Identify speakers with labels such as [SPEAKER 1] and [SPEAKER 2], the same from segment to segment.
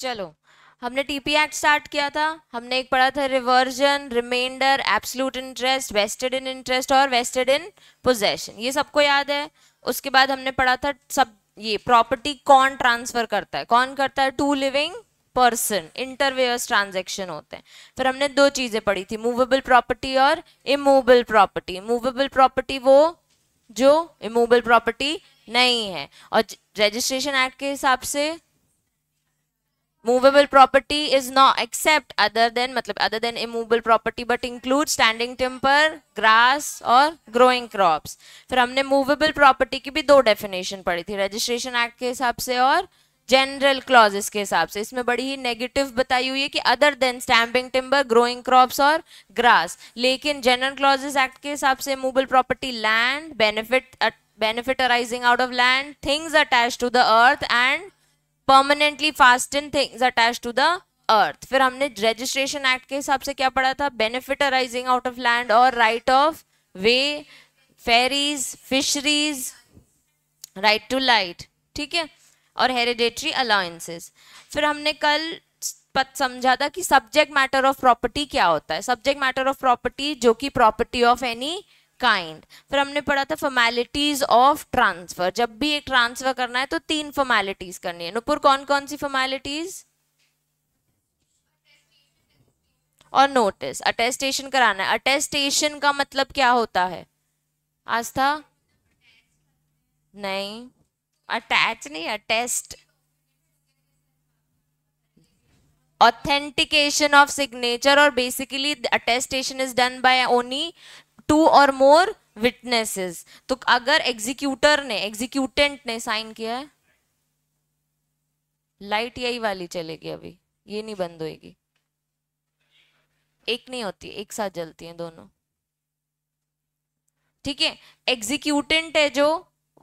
[SPEAKER 1] चलो हमने TP act start किया था हमने एक पढ़ा था reversion remainder absolute interest vested in interest और वेस्टेड इन पोजेशन ये सबको याद है उसके बाद हमने पढ़ा था सब ये प्रॉपर्टी कौन ट्रांसफर करता है कौन करता है two living person inter vivos transaction होते हैं फिर हमने दो चीज़ें पढ़ी थी मूवेबल प्रॉपर्टी और इमूवेबल प्रॉपर्टी मूवेबल प्रॉपर्टी वो जो इमूवेबल प्रॉपर्टी नहीं है और रजिस्ट्रेशन एक्ट के हिसाब से movable property is not except other than मतलब other than immovable property but include standing timber grass और ग्रोइंग crops फिर हमने मूवेबल प्रॉपर्टी की भी दो डेफिनेशन पढ़ी थी रजिस्ट्रेशन एक्ट के हिसाब से और जनरल क्लॉजेस के हिसाब से इसमें बड़ी ही नेगेटिव बताई हुई है कि other than standing timber growing crops और ग्रास लेकिन जनरल क्लॉजेस एक्ट के हिसाब से movable property land benefit benefit arising out of land things attach to the earth and permanently in things attach to the earth फिर हमने registration act के हिसाब से क्या पढ़ा था benefit arising out of land और right of way ferries fisheries right to light ठीक है और हेरिडेटरी अलाउंसेस फिर हमने कल पत समझा था कि सब्जेक्ट मैटर ऑफ प्रॉपर्टी क्या होता है सब्जेक्ट मैटर ऑफ प्रॉपर्टी जो कि प्रॉपर्टी ऑफ एनी काइंड फिर हमने पढ़ा था फॉर्मेलिटीज ऑफ ट्रांसफर जब भी एक ट्रांसफर करना है तो तीन फॉर्मेलिटीज करनी है नुपुर कौन कौन सी फॉर्मेलिटीज और नोटिस अटेस्टेशन कराना है अटेस्टेशन का मतलब क्या होता है आस्था नहीं अटैच नहीं अटेस्ट ऑथेंटिकेशन ऑफ सिग्नेचर और basically attestation is done by only two और मोर विटनेसेस तो अगर एग्जीक्यूटर ने एग्जीक्यूटेंट ने साइन किया है लाइट यही वाली चलेगी अभी ये नहीं बंद होगी एक नहीं होती एक साथ जलती है दोनों ठीक है एग्जीक्यूटेंट है जो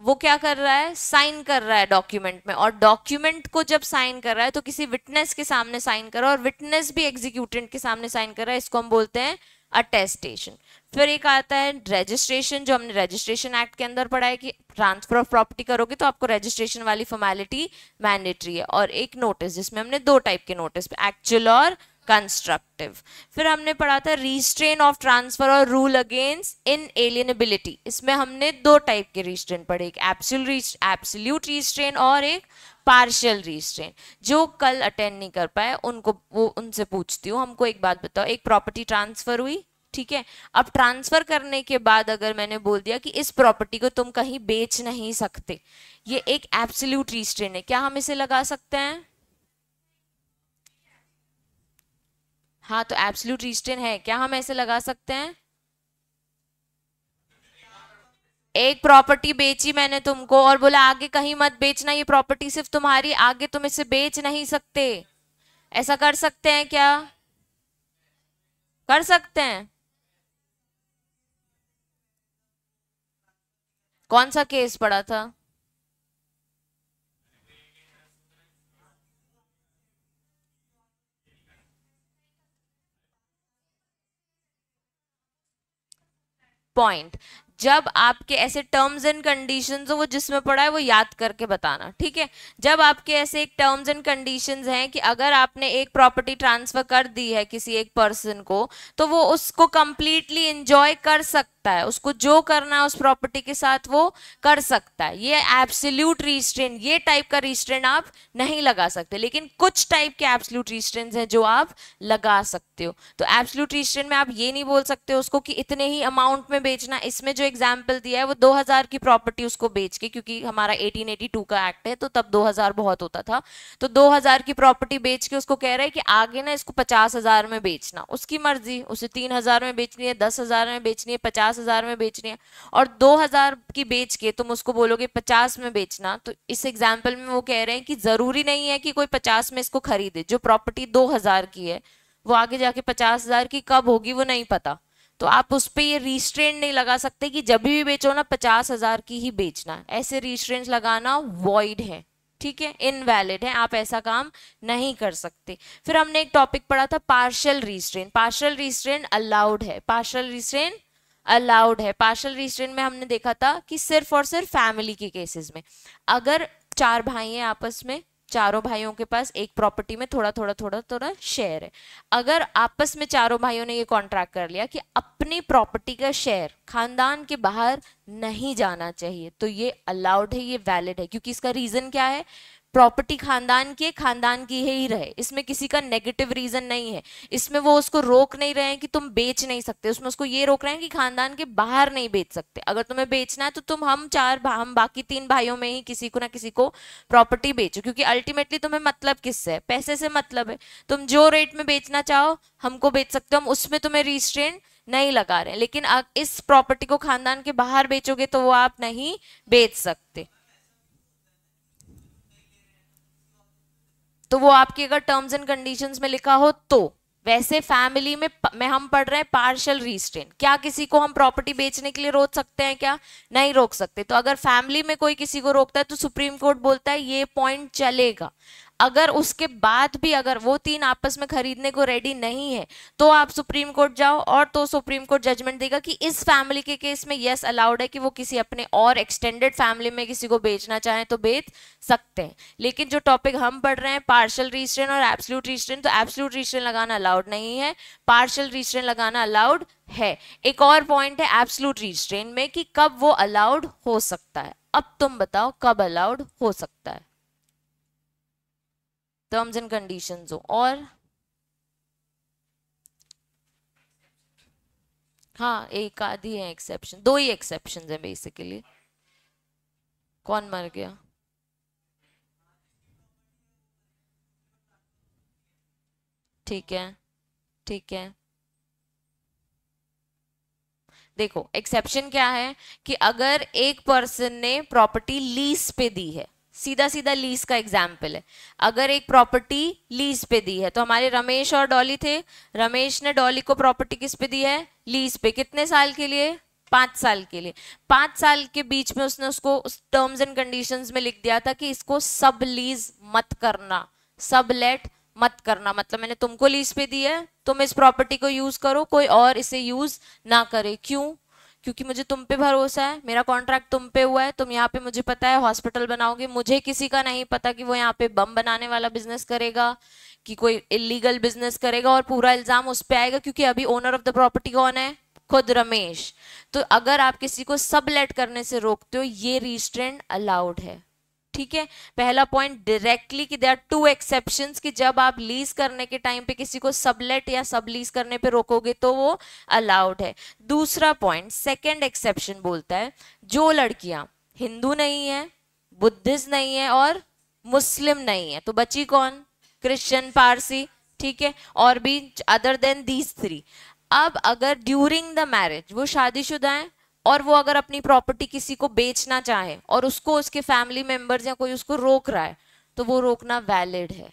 [SPEAKER 1] वो क्या कर रहा है साइन कर रहा है डॉक्यूमेंट में और डॉक्यूमेंट को जब साइन कर रहा है तो किसी विटनेस के सामने साइन कर रहा है और विटनेस भी एग्जीक्यूटेंट के सामने साइन कर रहा है इसको हम बोलते हैं अटेस्टेशन फिर एक आता है रजिस्ट्रेशन जो हमने रजिस्ट्रेशन एक्ट के अंदर पढ़ा है कि ट्रांसफर ऑफ प्रॉपर्टी करोगे तो आपको रजिस्ट्रेशन वाली फॉर्मेलिटी मैंडेटरी है और एक नोटिस जिसमें हमने दो टाइप के नोटिस एक्चुअल और कंस्ट्रक्टिव फिर हमने पढ़ा था रिस्ट्रेन ऑफ ट्रांसफर और रूल अगेंस्ट इन एलियनबिलिटी इसमें हमने दो टाइप के रिस्ट्रेन पढ़े एक एब्सुल्यूट रिस्ट्रेन और एक पार्शियल रिस्ट्रेन जो कल अटेंड नहीं कर पाए उनको वो उनसे पूछती हूँ हमको एक बात बताओ एक प्रॉपर्टी ट्रांसफर हुई ठीक है अब ट्रांसफर करने के बाद अगर मैंने बोल दिया कि इस प्रॉपर्टी को तुम कहीं बेच नहीं सकते ये एक एब्सोल्यूट रिस्ट्रेन है क्या हम इसे लगा सकते हैं हाँ तो एब्सोल्यूट रिस्ट्रेन है क्या हम ऐसे लगा सकते हैं एक प्रॉपर्टी बेची मैंने तुमको और बोला आगे कहीं मत बेचना ये प्रॉपर्टी सिर्फ तुम्हारी आगे तुम इसे बेच नहीं सकते ऐसा कर सकते हैं क्या कर सकते हैं कौन सा केस पड़ा था पॉइंट जब आपके ऐसे टर्म्स एंड कंडीशन हो वो जिसमें पड़ा है वो याद करके बताना ठीक है जब आपके ऐसे एक टर्म्स एंड कंडीशन हैं कि अगर आपने एक प्रॉपर्टी ट्रांसफर कर दी है किसी एक पर्सन को तो वो उसको कंप्लीटली इंजॉय कर सकता है उसको जो करना है उस प्रॉपर्टी के साथ वो कर सकता है ये एब्सोल्यूट रिस्ट्रेन ये टाइप का रिस्ट्रेन आप नहीं लगा सकते लेकिन कुछ टाइप के एब्सोल्यूट रिस्ट्रेन हैं जो आप लगा सकते हो तो एब्सोल्यूट रिस्ट्रेन में आप ये नहीं बोल सकते उसको कि इतने ही अमाउंट में बेचना इसमें जो एग्जाम्पल दिया है वो 2000 की प्रॉपर्टी उसको बेच के क्योंकि हमारा 1882 का एक्ट है तो तब 2000 बहुत होता था तो 2000 की प्रॉपर्टी बेच के उसको कह रहा है कि आगे ना इसको 50000 में बेचना उसकी मर्जी उसे 3000 में बेचनी है 10000 में बेचनी है 50000 में बेचनी है और दो की बेच के तुम उसको बोलोगे पचास में बेचना तो इस एग्जाम्पल में वो कह रहे हैं कि जरूरी नहीं है कि कोई पचास में इसको खरीदे जो प्रॉपर्टी दो की है वो आगे जाके पचास की कब होगी वो नहीं पता तो आप उस पर ये रिस्ट्रेंट नहीं लगा सकते कि जब भी बेचो ना पचास हज़ार की ही बेचना ऐसे रिस्ट्रेंट लगाना वॉइड है ठीक है इनवैलिड है आप ऐसा काम नहीं कर सकते फिर हमने एक टॉपिक पढ़ा था partial restraint partial restraint allowed है पार्शल रिस्ट्रेंट अलाउड है पार्शल रिस्ट्रेंट में हमने देखा था कि सिर्फ और सिर्फ फैमिली के केसेस में अगर चार भाई हैं आपस में चारों भाइयों के पास एक प्रॉपर्टी में थोड़ा थोड़ा थोड़ा थोड़ा शेयर है अगर आपस में चारों भाइयों ने ये कॉन्ट्रैक्ट कर लिया कि अपनी प्रॉपर्टी का शेयर खानदान के बाहर नहीं जाना चाहिए तो ये अलाउड है ये वैलिड है क्योंकि इसका रीजन क्या है प्रॉपर्टी खानदान की है खानदान की है ही रहे इसमें किसी का नेगेटिव रीजन नहीं है इसमें वो उसको रोक नहीं रहे हैं कि तुम बेच नहीं सकते उसमें उसको ये रोक रहे हैं कि खानदान के बाहर नहीं बेच सकते अगर तुम्हें बेचना है तो तुम हम चार हम बाकी तीन भाइयों में ही किसी को ना किसी को प्रॉपर्टी बेचो क्योंकि अल्टीमेटली तुम्हें मतलब किससे है पैसे से मतलब है तुम जो रेट में बेचना चाहो हमको बेच सकते हो हम उसमें तुम्हें रिस्ट्रेन नहीं लगा रहे लेकिन इस प्रॉपर्टी को खानदान के बाहर बेचोगे तो वो आप नहीं बेच सकते तो वो आपकी अगर टर्म्स एंड कंडीशन में लिखा हो तो वैसे फैमिली में में हम पढ़ रहे हैं पार्शल रिस्ट्रेन क्या किसी को हम प्रॉपर्टी बेचने के लिए रोक सकते हैं क्या नहीं रोक सकते तो अगर फैमिली में कोई किसी को रोकता है तो सुप्रीम कोर्ट बोलता है ये पॉइंट चलेगा अगर उसके बाद भी अगर वो तीन आपस में खरीदने को रेडी नहीं है तो आप सुप्रीम कोर्ट जाओ और तो सुप्रीम कोर्ट जजमेंट देगा कि इस फैमिली के केस में यस अलाउड है कि वो किसी अपने और एक्सटेंडेड फैमिली में किसी को बेचना चाहें तो बेच सकते हैं लेकिन जो टॉपिक हम पढ़ रहे हैं पार्शल रिस्ट्रेन और एब्सल्यूट रिस्ट्रेन तो एब्सल्यूट रिस्ट्रेन लगाना अलाउड नहीं है पार्शल रिस्ट्रेन लगाना अलाउड है एक और पॉइंट है एब्सलूट रिस्ट्रेन में कि कब वो अलाउड हो सकता है अब तुम बताओ कब अलाउड हो सकता है टर्म्स एंड कंडीशन हो और हाँ एक आधी है एक्सेप्शन दो ही एक्सेप्शन है बेसिकली कौन मर गया ठीक है ठीक है देखो एक्सेप्शन क्या है कि अगर एक पर्सन ने प्रॉपर्टी लीज पे दी है सीधा सीधा लीज का एग्जाम्पल है अगर एक प्रॉपर्टी लीज पे दी है तो हमारे रमेश और डॉली थे रमेश ने डॉली को प्रॉपर्टी किस पे दी है लीज पे कितने साल के लिए पाँच साल के लिए पाँच साल के बीच में उसने उसको उस टर्म्स एंड कंडीशंस में लिख दिया था कि इसको सब लीज मत करना सब लेट मत करना मतलब मैंने तुमको लीज पे दी है तुम इस प्रॉपर्टी को यूज करो कोई और इसे यूज ना करे क्यों क्योंकि मुझे तुम पे भरोसा है मेरा कॉन्ट्रैक्ट तुम पे हुआ है तुम यहाँ पे मुझे पता है हॉस्पिटल बनाओगे मुझे किसी का नहीं पता कि वो यहाँ पे बम बनाने वाला बिजनेस करेगा कि कोई इलीगल बिजनेस करेगा और पूरा इल्ज़ाम उस पर आएगा क्योंकि अभी ओनर ऑफ द प्रॉपर्टी कौन है खुद रमेश तो अगर आप किसी को सब लेट करने से रोकते हो ये रिस्ट्रेंट अलाउड है ठीक है पहला पॉइंट डायरेक्टली कि दे आर टू एक्सेप्शन कि जब आप लीज करने के टाइम पे किसी को सबलेट या सब लीज करने पे रोकोगे तो वो अलाउड है दूसरा पॉइंट सेकेंड एक्सेप्शन बोलता है जो लड़कियां हिंदू नहीं है बुद्धिस्ट नहीं है और मुस्लिम नहीं है तो बची कौन क्रिश्चियन पारसी ठीक है और भी अदर देन दीज थ्री अब अगर ड्यूरिंग द मैरिज वो शादीशुदा है और वो अगर अपनी प्रॉपर्टी किसी को बेचना चाहे और उसको उसके फैमिली मेम्बर्स या कोई उसको रोक रहा है तो वो रोकना वैलिड है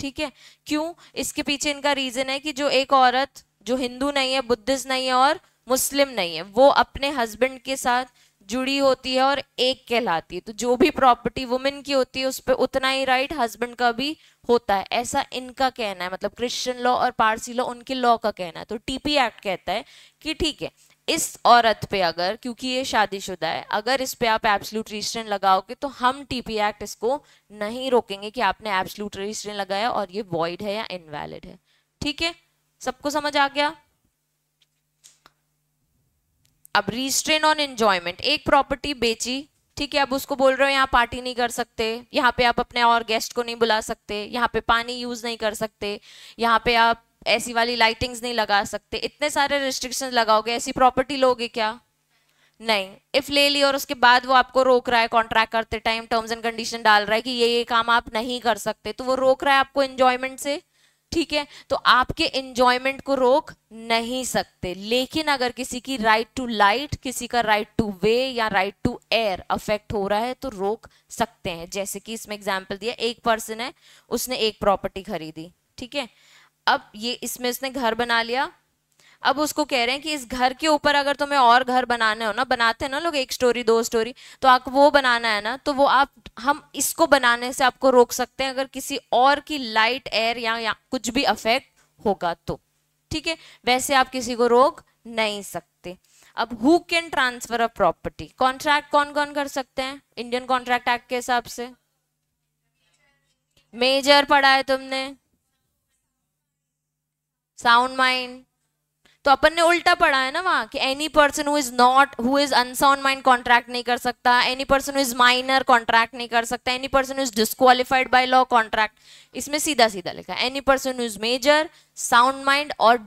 [SPEAKER 1] ठीक है क्यों इसके पीछे इनका रीजन है कि जो एक औरत जो हिंदू नहीं है बुद्धिस्ट नहीं है और मुस्लिम नहीं है वो अपने हस्बैंड के साथ जुड़ी होती है और एक कहलाती है तो जो भी प्रॉपर्टी वुमेन की होती है उस पर उतना ही राइट हस्बैंड का भी होता है ऐसा इनका कहना है मतलब क्रिश्चियन लॉ और पारसी लॉ उनके लॉ का कहना है तो टीपी एक्ट कहता है कि ठीक है इस औरत पे अगर क्योंकि ये शादीशुदा है अगर इस पे आप एब्सलूट रिस्ट्रेन लगाओगे तो हम टीपी एक्ट इसको नहीं रोकेंगे कि आपने एब्सलूट रिस्ट्रेन लगाया और ये वॉइड है या इनवैलिड है ठीक है सबको समझ आ गया अब रिस्ट्रेन ऑन एंजॉयमेंट एक प्रॉपर्टी बेची ठीक है अब उसको बोल रहे हो यहाँ पार्टी नहीं कर सकते यहाँ पे आप अपने और गेस्ट को नहीं बुला सकते यहाँ पे पानी यूज नहीं कर सकते यहाँ पे आप ऐसी वाली लाइटिंग्स नहीं लगा सकते इतने सारे रिस्ट्रिक्शन लगाओगे ऐसी प्रॉपर्टी लोगे क्या नहीं इफ़ ले ली और उसके बाद वो आपको रोक रहा है कॉन्ट्रैक्ट करते टाइम टर्म्स एंड कंडीशन डाल रहा है कि ये ये काम आप नहीं कर सकते तो वो रोक रहा है आपको एंजॉयमेंट से ठीक है तो आपके एंजॉयमेंट को रोक नहीं सकते लेकिन अगर किसी की राइट टू लाइट किसी का राइट टू वे या राइट टू एयर अफेक्ट हो रहा है तो रोक सकते हैं जैसे कि इसमें एग्जाम्पल दिया एक पर्सन है उसने एक प्रॉपर्टी खरीदी ठीक है अब ये इसमें उसने घर बना लिया अब उसको कह रहे हैं कि इस घर के ऊपर अगर तुम्हें और घर बनाना हो ना बनाते हैं ना लोग एक स्टोरी दो स्टोरी तो आपको वो बनाना है ना तो वो आप हम इसको बनाने से आपको रोक सकते हैं अगर किसी और की लाइट एयर या, या कुछ भी अफेक्ट होगा तो ठीक है वैसे आप किसी को रोक नहीं सकते अब who can transfer a property contract कौन कौन कर सकते हैं इंडियन कॉन्ट्रैक्ट एक्ट के हिसाब से मेजर पढ़ा है तुमने साउंड माइंड तो अपन ने उल्टा पढ़ा है ना वहां कि any person who is not who is unsound mind contract नहीं कर सकता any person who is minor contract नहीं कर सकता any person who is disqualified by law contract इसमें सीधा सीधा लिखा है any person who is major sound mind और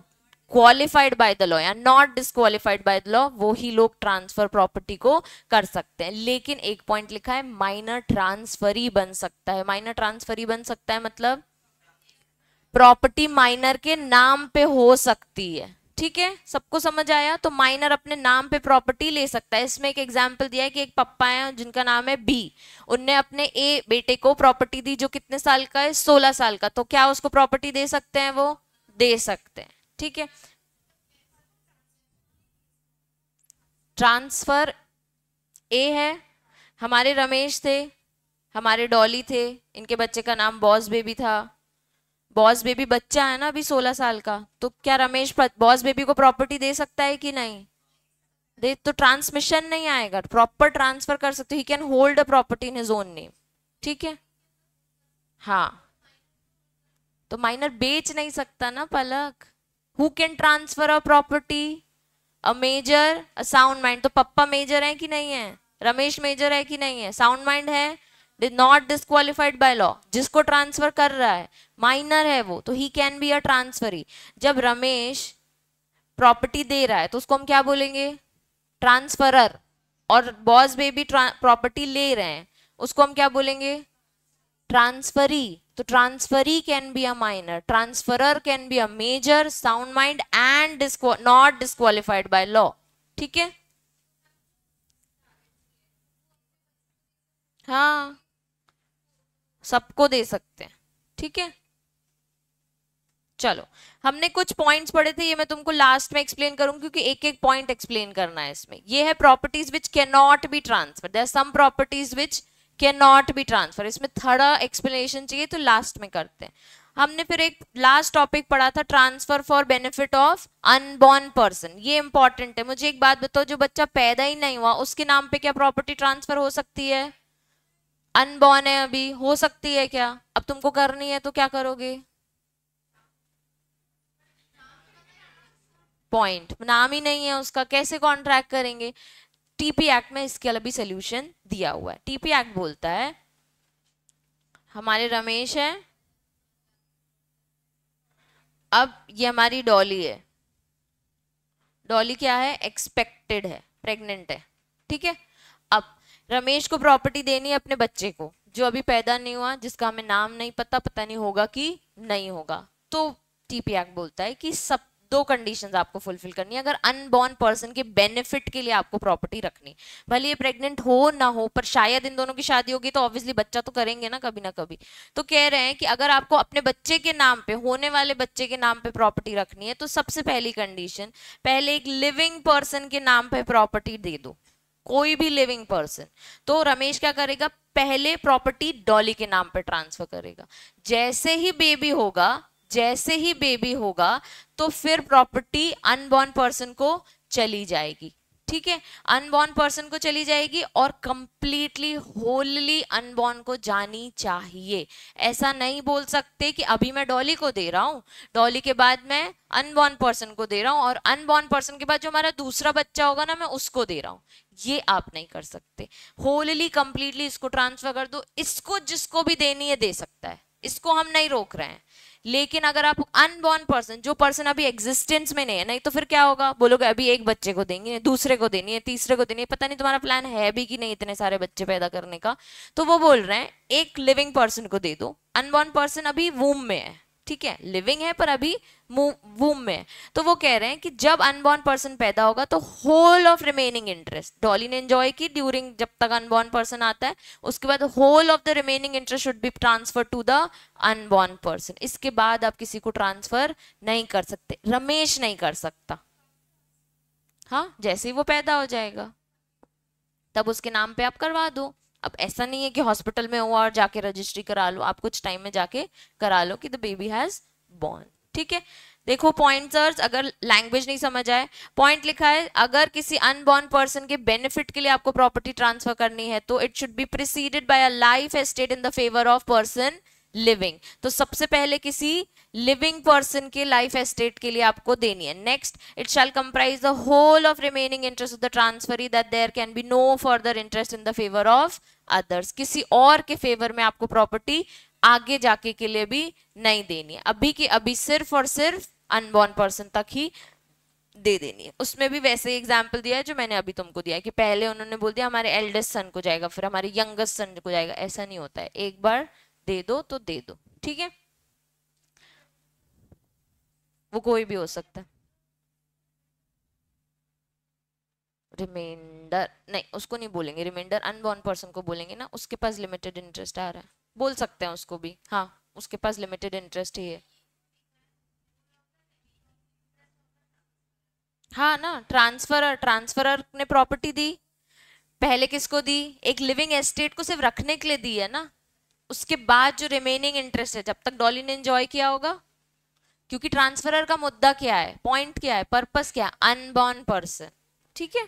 [SPEAKER 1] क्वालिफाइड बाय द लॉ या not disqualified by the law वो ही लोग ट्रांसफर प्रॉपर्टी को कर सकते हैं लेकिन एक पॉइंट लिखा है माइनर ट्रांसफर ही बन सकता है माइनर ट्रांसफर ही बन सकता है मतलब प्रॉपर्टी माइनर के नाम पे हो सकती है ठीक है सबको समझ आया तो माइनर अपने नाम पे प्रॉपर्टी ले सकता है इसमें एक एग्जाम्पल दिया है कि एक पप्पा है जिनका नाम है बी उनने अपने ए बेटे को प्रॉपर्टी दी जो कितने साल का है सोलह साल का तो क्या उसको प्रॉपर्टी दे सकते हैं वो दे सकते हैं ठीक है ट्रांसफर ए है हमारे रमेश थे हमारे डॉली थे इनके बच्चे का नाम बॉस बेबी था बॉस बेबी बच्चा है ना अभी सोलह साल का तो क्या रमेश बॉस बेबी को प्रॉपर्टी दे सकता है कि नहीं दे तो ट्रांसमिशन नहीं आएगा प्रॉपर ट्रांसफर कर सकते he can hold a property in own name ठीक है हाँ तो माइनर बेच नहीं सकता ना Palak who can transfer a property a major a sound mind तो पप्पा मेजर है कि नहीं है रमेश मेजर है कि नहीं है साउंड माइंड है नॉट डिस्कालीफाइड बाय लॉ जिसको ट्रांसफर कर रहा है माइनर है वो तो he can be a transferee जब रमेश प्रॉपर्टी दे रहा है तो उसको हम क्या बोलेंगे ट्रांसफरर और बॉस बेबी प्रॉपर्टी ले रहे हैं उसको हम क्या बोलेंगे ट्रांसफरी तो transferee can be a minor transferor can be a major sound mind and not disqualified by law ठीक है हाँ सबको दे सकते हैं ठीक है चलो हमने कुछ पॉइंट्स पढ़े थे ये मैं तुमको लास्ट में एक्सप्लेन करूंगी क्योंकि एक एक पॉइंट एक्सप्लेन करना है इसमें ये है properties which can not be transfer there some properties which can not be transfer इसमें थर्ड एक्सप्लेनेशन चाहिए तो लास्ट में करते हैं हमने फिर एक लास्ट टॉपिक पढ़ा था transfer for benefit of unborn person ये इंपॉर्टेंट है मुझे एक बात बताओ जो बच्चा पैदा ही नहीं हुआ उसके नाम पे क्या प्रॉपर्टी ट्रांसफर हो सकती है अनबॉर्न है अभी हो सकती है क्या अब तुमको करनी है तो क्या करोगे पॉइंट नाम ही नहीं है उसका कैसे कॉन्ट्रैक्ट करेंगे टीपी एक्ट में इसके अलग भी सोल्यूशन दिया हुआ है टीपी एक्ट बोलता है हमारे रमेश है अब ये हमारी डॉली है डॉली क्या है एक्सपेक्टेड है प्रेग्नेंट है ठीक है अब रमेश को प्रॉपर्टी देनी है अपने बच्चे को जो अभी पैदा नहीं हुआ जिसका हमें नाम नहीं पता पता नहीं होगा कि नहीं होगा तो टीपी एक्ट बोलता है कि सब दो कंडीशंस आपको फुलफिल करनी है अगर अनबॉर्न पर्सन के बेनिफिट के लिए आपको प्रॉपर्टी रखनी भले ये प्रेग्नेंट हो ना हो पर शायद इन दोनों की शादी होगी तो ऑब्वियसली बच्चा तो करेंगे ना कभी ना कभी तो कह रहे हैं कि अगर आपको अपने बच्चे के नाम पे होने वाले बच्चे के नाम पे प्रॉपर्टी रखनी है तो सबसे पहली कंडीशन पहले एक लिविंग पर्सन के नाम पे प्रॉपर्टी दे दो कोई भी लिविंग पर्सन तो रमेश क्या करेगा पहले प्रॉपर्टी डॉली के नाम पर ट्रांसफर करेगा जैसे ही बेबी होगा जैसे ही बेबी होगा तो फिर प्रॉपर्टी अनबॉर्न पर्सन को चली जाएगी ठीक है अनबॉर्न पर्सन को चली जाएगी और कंप्लीटली होलली अनबॉर्न को जानी चाहिए ऐसा नहीं बोल सकते कि अभी मैं डॉली को दे रहा हूँ डॉली के बाद मैं अनबॉर्न पर्सन को दे रहा हूँ और अनबॉर्न पर्सन के बाद जो हमारा दूसरा बच्चा होगा ना मैं उसको दे रहा हूँ ये आप नहीं कर सकते होलली कंप्लीटली इसको ट्रांसफर कर दो इसको जिसको भी देनी है दे सकता है इसको हम नहीं रोक रहे हैं लेकिन अगर आप अनबॉर्न पर्सन जो पर्सन अभी एग्जिस्टेंस में नहीं है नहीं तो फिर क्या होगा बोलोगे अभी एक बच्चे को देंगे दूसरे को देनी है तीसरे को देनी है पता नहीं तुम्हारा प्लान है भी कि नहीं इतने सारे बच्चे पैदा करने का तो वो बोल रहे हैं एक लिविंग पर्सन को दे दो अनबॉर्न पर्सन अभी वूम में है ठीक है लिविंग है पर अभी वूम में तो वो कह रहे हैं कि जब अनबॉर्न पर्सन पैदा होगा तो whole of remaining interest Dolly ने एंजॉय की ड्यूरिंग जब तक अनबॉर्न पर्सन आता है उसके बाद whole of the remaining interest should be transfer to the unborn person इसके बाद आप किसी को ट्रांसफर नहीं कर सकते रमेश नहीं कर सकता हाँ जैसे ही वो पैदा हो जाएगा तब उसके नाम पे आप करवा दो अब ऐसा नहीं है कि हॉस्पिटल में हो और जाके रजिस्ट्री करा लो आप कुछ टाइम में जाके करा लो कि द बेबी हैज बॉर्न ठीक है देखो पॉइंट सर्च अगर लैंग्वेज नहीं समझ आए पॉइंट लिखा है अगर किसी अनबॉर्न पर्सन के बेनिफिट के लिए आपको प्रॉपर्टी ट्रांसफर करनी है तो it should be preceded by a life estate in the favour of person living तो सबसे पहले किसी लिविंग पर्सन के लाइफ एस्टेट के लिए आपको देनी है next it shall comprise the whole of remaining interest of the transferee that there can be no further interest in the favour of others किसी और के फेवर में आपको प्रॉपर्टी आगे जाके के लिए भी नहीं देनी है अभी की अभी सिर्फ और सिर्फ अनबॉर्न पर्सन तक ही दे देनी है उसमें भी वैसे ही एग्जाम्पल दिया है जो मैंने अभी तुमको दिया है कि पहले उन्होंने बोल दिया हमारे एल्डेस्ट सन को जाएगा फिर हमारे यंगेस्ट सन को जाएगा ऐसा नहीं होता है एक बार दे दो तो दे दो ठीक है वो कोई भी हो सकता है रिमाइंडर नहीं उसको नहीं बोलेंगे रिमाइंडर अनबॉर्न पर्सन को बोलेंगे ना उसके पास लिमिटेड इंटरेस्ट आ रहा है बोल सकते हैं उसको भी हाँ उसके पास लिमिटेड इंटरेस्ट ही है हाँ ना ट्रांसफरर ट्रांसफरर ने प्रॉपर्टी दी पहले किसको दी एक लिविंग एस्टेट को सिर्फ रखने के लिए दी है ना उसके बाद जो रिमेनिंग इंटरेस्ट है जब तक डॉली ने एंजॉय किया होगा क्योंकि ट्रांसफरर का मुद्दा क्या है पॉइंट क्या है पर्पस क्या है अनबॉर्न पर्सन ठीक है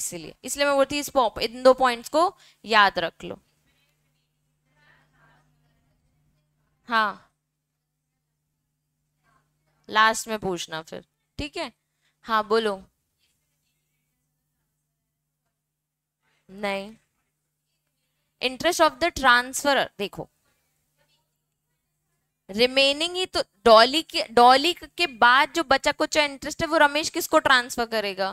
[SPEAKER 1] इसलिए इसलिए मैं बोलती हूँ इन दो पॉइंट्स को याद रख लो हाँ लास्ट में पूछना फिर ठीक है हाँ बोलो नहीं इंटरेस्ट ऑफ द ट्रांसफर देखो रिमेनिंग ही तो डॉली के डॉली के बाद जो बचा कुछ इंटरेस्ट है वो रमेश किसको ट्रांसफर करेगा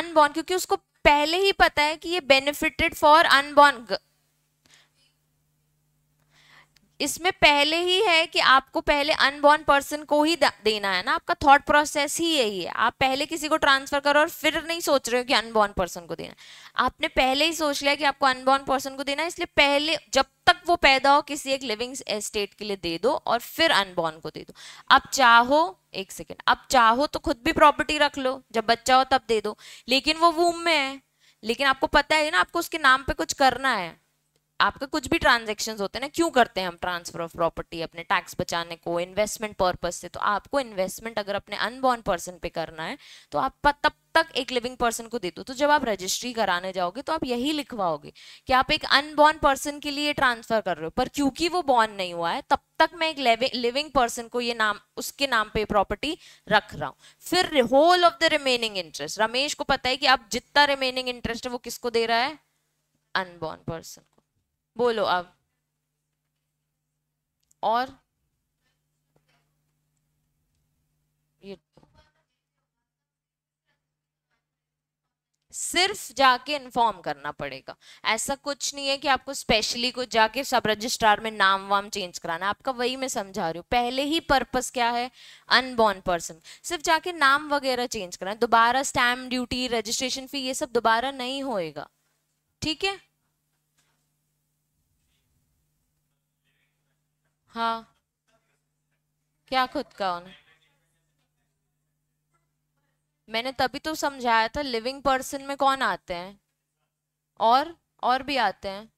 [SPEAKER 1] अनबॉर्न क्योंकि उसको पहले ही पता है कि ये बेनिफिटेड फॉर अनबॉर्न इसमें पहले ही है कि आपको पहले अनबॉर्न पर्सन को ही देना है ना आपका थॉट प्रोसेस ही यही है आप पहले किसी को ट्रांसफर करो और फिर नहीं सोच रहे हो कि अनबॉर्न पर्सन को देना आपने पहले ही सोच लिया कि आपको अनबॉर्न पर्सन को देना है इसलिए पहले जब तक वो पैदा हो किसी एक लिविंग एस्टेट के लिए दे दो और फिर अनबॉर्न को दे दो अब चाहो एक सेकेंड अब चाहो तो खुद भी प्रॉपर्टी रख लो जब बच्चा हो तब दे दो लेकिन वो वूम में है लेकिन आपको पता है ना आपको उसके नाम पर कुछ करना है आपका कुछ भी ट्रांजेक्शन होते हैं ना क्यों करते हैं हम ट्रांसफर ऑफ प्रॉपर्टी अपने टैक्स बचाने को इन्वेस्टमेंट पर्पज से तो आपको इन्वेस्टमेंट अगर अपने अनबॉर्न पर्सन पे करना है तो आप तब तक एक लिविंग पर्सन को दे दो तो जब आप रजिस्ट्री कराने जाओगे तो आप यही लिखवाओगे कि आप एक अनबॉर्न पर्सन के लिए ट्रांसफर कर रहे हो पर क्योंकि वो बॉर्न नहीं हुआ है तब तक मैं एक लिविंग पर्सन को ये नाम उसके नाम पे प्रॉपर्टी रख रहा हूँ फिर whole of the remaining interest Ramesh को पता है कि अब जितना रिमेनिंग इंटरेस्ट है वो किसको दे रहा है अनबॉर्न पर्सन बोलो अब और ये तो। सिर्फ जाके इन्फॉर्म करना पड़ेगा ऐसा कुछ नहीं है कि आपको स्पेशली कुछ जाके सब रजिस्ट्रार में नाम वाम चेंज कराना आपका वही मैं समझा रही हूँ पहले ही पर्पस क्या है अनबॉर्न पर्सन सिर्फ जाके नाम वगैरह चेंज कराना दोबारा स्टैम्प ड्यूटी रजिस्ट्रेशन फी ये सब दोबारा नहीं होएगा ठीक है हाँ क्या खुद का होना मैंने तभी तो समझाया था लिविंग पर्सन में कौन आते हैं और और भी आते हैं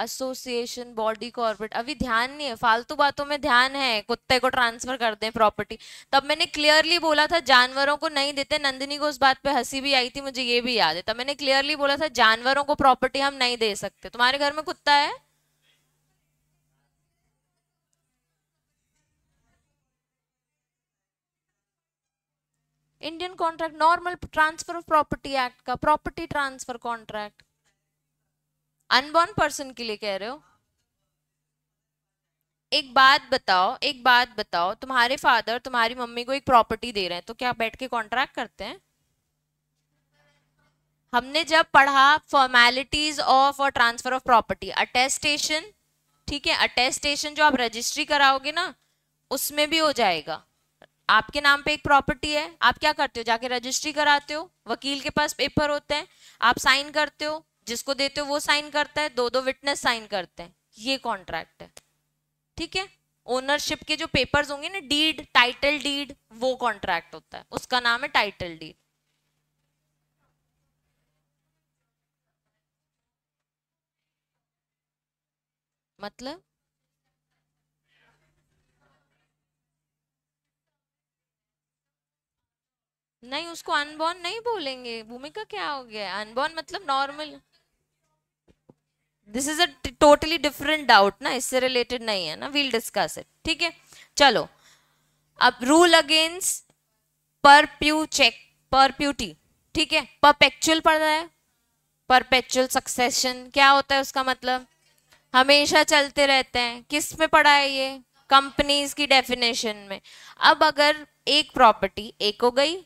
[SPEAKER 1] एसोसिएशन बॉडी कॉर्पोरेट अभी ध्यान नहीं है फालतू बातों में ध्यान है कुत्ते को ट्रांसफर कर दें प्रॉपर्टी तब मैंने क्लियरली बोला था जानवरों को नहीं देते नंदिनी को उस बात पे हंसी भी आई थी मुझे ये भी याद है तब मैंने क्लियरली बोला था जानवरों को प्रॉपर्टी हम नहीं दे सकते तुम्हारे घर में कुत्ता है Indian contract normal transfer of property act का property transfer contract unborn person के लिए कह रहे हो एक बात बताओ एक बात बताओ तुम्हारे फादर तुम्हारी मम्मी को एक प्रॉपर्टी दे रहे हैं तो क्या बैठ के कॉन्ट्रैक्ट करते हैं हमने जब पढ़ा फॉर्मेलिटीज ऑफ और ट्रांसफर ऑफ प्रॉपर्टी अटेस्टेशन ठीक है अटेस्टेशन जो आप रजिस्ट्री कराओगे ना उसमें भी हो जाएगा आपके नाम पे एक प्रॉपर्टी है आप क्या करते हो जाके रजिस्ट्री कराते हो वकील के पास पेपर होते हैं आप साइन करते हो जिसको देते हो वो साइन करता है दो दो विटनेस साइन करते हैं ये कॉन्ट्रैक्ट है ठीक है ओनरशिप के जो पेपर्स होंगे ना डीड टाइटल डीड वो कॉन्ट्रैक्ट होता है उसका नाम है टाइटल डीड मतलब नहीं उसको अनबॉर्न नहीं बोलेंगे भूमिका क्या हो गया अनबॉर्न मतलब normal this is a totally different doubt ना इससे रिलेटेड नहीं है ना वील डिस्कस इट ठीक है चलो अब rule against perpetuity ठीक है परपेक्चुअल पड़ रहा है परपेक्चुअल सक्सेशन क्या होता है उसका मतलब हमेशा चलते रहते हैं किस में पड़ा है ये कंपनीज की डेफिनेशन में अब अगर एक प्रॉपर्टी एक हो गई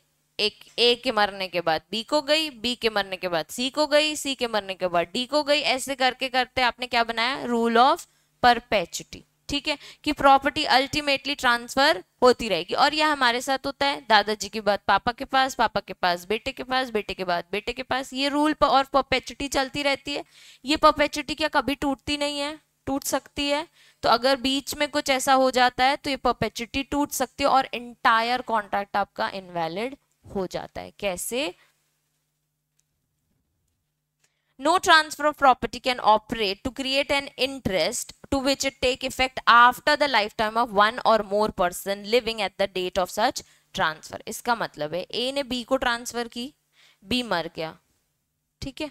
[SPEAKER 1] एक ए के मरने के बाद बी को गई बी के मरने के बाद सी को गई सी के मरने के बाद डी को गई ऐसे करके करते आपने क्या बनाया रूल ऑफ परपेचुटी ठीक है कि प्रॉपर्टी अल्टीमेटली ट्रांसफर होती रहेगी और यह हमारे साथ होता है दादाजी के बाद पापा के पास पापा के पास बेटे के पास बेटे के बाद बेटे के पास ये रूल और परपेचुटी चलती रहती है ये परपेचुटी क्या कभी टूटती नहीं है टूट सकती है तो अगर बीच में कुछ ऐसा हो जाता है तो ये परपेचुटी टूट सकती है और इंटायर कॉन्ट्रैक्ट आपका इनवैलिड हो जाता है कैसे no transfer of property can operate to create an interest to which it take effect after the life time of one और more person living at the date of such transfer इसका मतलब है ए ने B को transfer की B मर गया ठीक है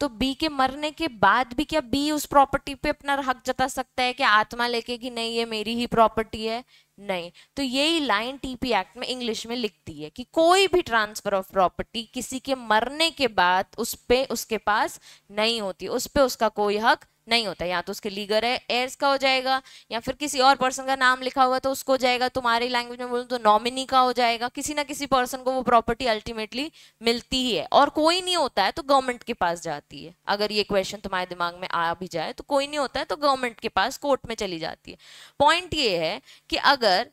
[SPEAKER 1] तो बी के मरने के बाद भी क्या बी उस प्रॉपर्टी पे अपना हक जता सकता है कि आत्मा लेके कि नहीं ये मेरी ही प्रॉपर्टी है नहीं तो यही लाइन टीपी एक्ट में इंग्लिश में लिख दी है कि कोई भी ट्रांसफर ऑफ प्रॉपर्टी किसी के मरने के बाद उस पे उसके पास नहीं होती उस पे उसका कोई हक नहीं होता या तो उसके लीगर है एयर्स का हो जाएगा या फिर किसी और पर्सन का नाम लिखा हुआ तो उसको हो जाएगा तुम्हारी लैंग्वेज में बोलूँ तो नॉमिनी का हो जाएगा किसी ना किसी पर्सन को वो प्रॉपर्टी अल्टीमेटली मिलती ही है और कोई नहीं होता है तो गवर्नमेंट के पास जाती है अगर ये क्वेश्चन तुम्हारे दिमाग में आ भी जाए तो कोई नहीं होता है तो गवर्नमेंट के पास कोर्ट में चली जाती है पॉइंट ये है कि अगर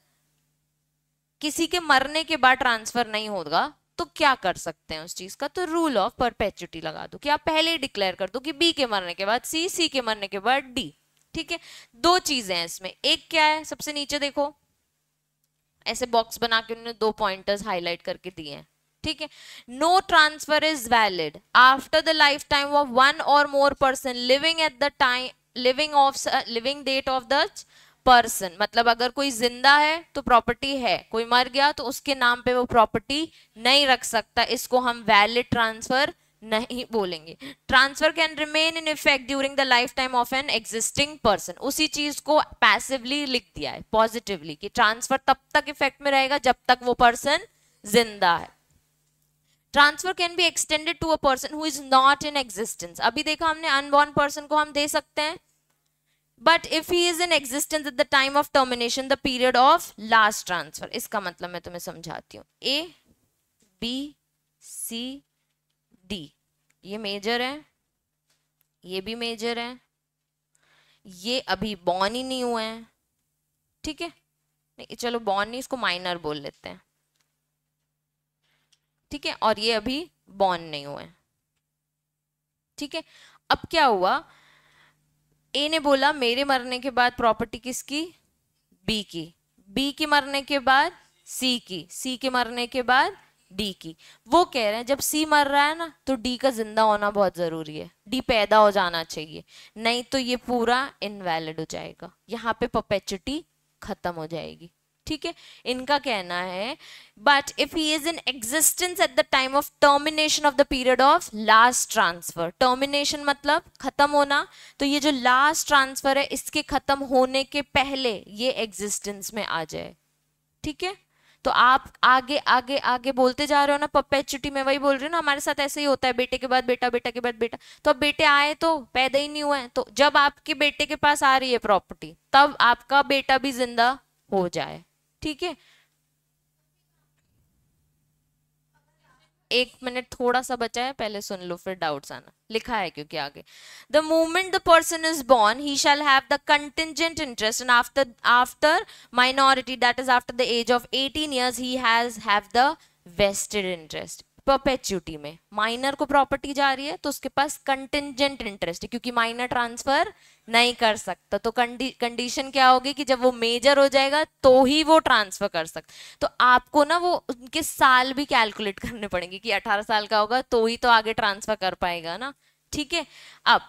[SPEAKER 1] किसी के मरने के बाद ट्रांसफर नहीं होगा तो क्या कर सकते हैं उस चीज का तो रूल ऑफ परपेचुटी लगा दो कि आप पहले ही डिक्लेयर कर दो कि बी के मरने के बाद सी सी के मरने के बाद डी ठीक है दो चीजें हैं इसमें एक क्या है सबसे नीचे देखो ऐसे बॉक्स बना के उन्होंने दो पॉइंटर्स हाईलाइट करके दिए हैं ठीक है no transfer is valid after the life time of one और more person living at the time living of living date of the person मतलब अगर कोई जिंदा है तो प्रॉपर्टी है कोई मर गया तो उसके नाम पे वो प्रॉपर्टी नहीं रख सकता इसको हम वैलिड ट्रांसफर नहीं बोलेंगे transfer can remain in effect during the life time of an existing person उसी चीज को पैसिवली लिख दिया है पॉजिटिवली कि ट्रांसफर तब तक इफेक्ट में रहेगा जब तक वो पर्सन जिंदा है transfer can be extended to a person who is not in existence अभी देखा हमने अनबॉर्न पर्सन को हम दे सकते हैं but if he is in existence at the time of termination the period of last transfer इसका मतलब मैं तुम्हें समझाती हूँ ए बी सी डी ये मेजर है ये भी मेजर है ये अभी बॉर्न ही नहीं हुए हैं ठीक है नहीं चलो बॉर्न नहीं इसको माइनर बोल लेते हैं ठीक है और ये अभी बॉर्न नहीं हुए हैं ठीक है अब क्या हुआ ए ने बोला मेरे मरने के बाद प्रॉपर्टी किसकी बी की बी के मरने के बाद सी की सी के मरने के बाद डी की वो कह रहे हैं जब सी मर रहा है ना तो डी का जिंदा होना बहुत जरूरी है डी पैदा हो जाना चाहिए नहीं तो ये पूरा इनवैलिड हो जाएगा यहाँ पे पपेचिटी खत्म हो जाएगी ठीक है इनका कहना है but if he is in existence at the time of termination of the period of last transfer termination मतलब खत्म होना तो ये जो लास्ट ट्रांसफर है इसके खत्म होने के पहले ये एग्जिस्टेंस में आ जाए ठीक है तो आप आगे आगे आगे बोलते जा रहे हो ना पपेचुटी में वही बोल रहे हो ना हमारे साथ ऐसे ही होता है बेटे के बाद बेटा बेटा के बाद बेटा तो अब बेटे आए तो पैदा ही नहीं हुए हैं तो जब आपके बेटे के पास आ रही है प्रॉपर्टी तब आपका बेटा भी जिंदा हो जाए ठीक है एक मिनट थोड़ा सा बचा है पहले सुन लो फिर डाउट्स आना लिखा है क्योंकि आगे the moment the person is born he shall have the contingent interest and after after minority that is after the age of eighteen years he has have the vested perpetuity में minor को property जा रही है तो उसके पास contingent interest है क्योंकि minor transfer नहीं कर सकता तो कंडीशन क्या होगी कि जब वो मेजर हो जाएगा तो ही वो ट्रांसफर कर सकता तो आपको ना वो उनके साल भी कैलकुलेट करने पड़ेंगे कि 18 साल का होगा तो ही तो आगे ट्रांसफर कर पाएगा ना ठीक है अब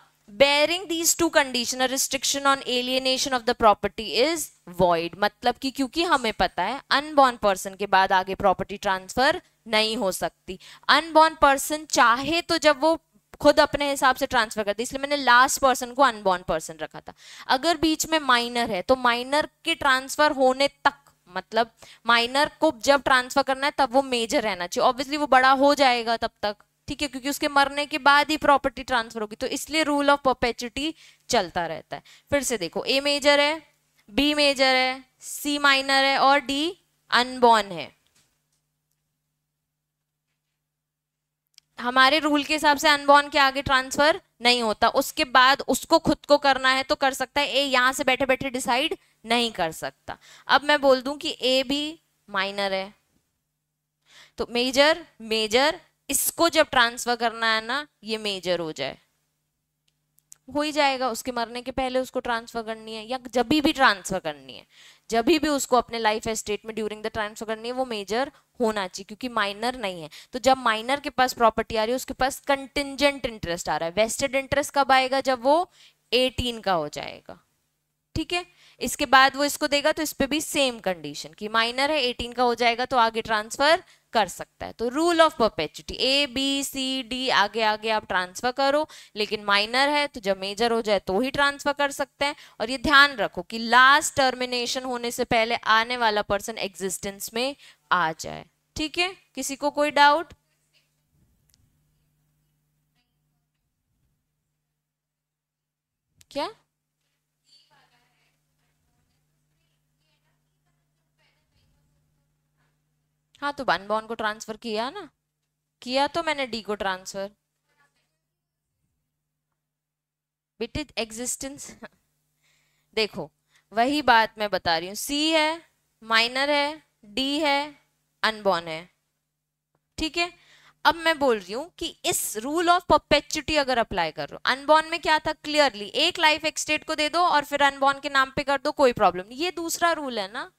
[SPEAKER 1] barring these two condition restriction on alienation of the property is void मतलब कि क्योंकि हमें पता है अनबॉर्न पर्सन के बाद आगे प्रॉपर्टी ट्रांसफर नहीं हो सकती अनबॉर्न पर्सन चाहे तो जब वो खुद अपने हिसाब से ट्रांसफर करती इसलिए मैंने लास्ट पर्सन को अनबॉर्न पर्सन रखा था अगर बीच में माइनर है तो माइनर के ट्रांसफर होने तक मतलब माइनर को जब ट्रांसफर करना है तब वो मेजर रहना चाहिए ऑब्वियसली वो बड़ा हो जाएगा तब तक ठीक है क्योंकि उसके मरने के बाद ही प्रॉपर्टी ट्रांसफर होगी तो इसलिए रूल ऑफ परपेचुटी चलता रहता है फिर से देखो ए मेजर है बी मेजर है सी माइनर है और डी अनबॉर्न है हमारे रूल के हिसाब से अनबॉर्न के आगे ट्रांसफर नहीं होता उसके बाद उसको खुद को करना है तो कर सकता है ए यहाँ से बैठे बैठे डिसाइड नहीं कर सकता अब मैं बोल दूं कि ए भी माइनर है तो मेजर मेजर इसको जब ट्रांसफर करना है ना ये मेजर हो जाए हो ही जाएगा उसके मरने के पहले उसको ट्रांसफर करनी है या जब भी, भी ट्रांसफर करनी है जब भी उसको अपने लाइफ एस्टेट में ड्यूरिंग द ट्रांसफर करनी है वो मेजर होना चाहिए क्योंकि माइनर नहीं है तो जब माइनर के पास प्रॉपर्टी आ रही है उसके पास कंटिजेंट इंटरेस्ट आ रहा है वेस्टेड इंटरेस्ट कब आएगा जब वो एटीन का हो जाएगा ठीक है इसके बाद वो इसको देगा तो इस पर भी सेम कंडीशन कि माइनर है एटीन का हो जाएगा तो आगे ट्रांसफर कर सकता है तो rule of perpetuity A B C D आगे आगे आप ट्रांसफर करो लेकिन माइनर है तो जब मेजर हो जाए तो ही ट्रांसफर कर सकते हैं और ये ध्यान रखो कि लास्ट टर्मिनेशन होने से पहले आने वाला पर्सन एग्जिस्टेंस में आ जाए ठीक है किसी को कोई डाउट क्या हाँ तो वन बॉन को ट्रांसफर किया ना किया तो मैंने डी को ट्रांसफर इज एग्जिस्टेंस देखो वही बात मैं बता रही हूँ सी है माइनर है डी है अनबॉर्न है ठीक है अब मैं बोल रही हूँ कि इस रूल ऑफ परपेचुटी अगर अप्लाई कर रहे अनबॉर्न में क्या था क्लियरली एक लाइफ एक्सटेट को दे दो और फिर अनबॉर्न के नाम पे कर दो कोई प्रॉब्लम नहीं ये दूसरा रूल है ना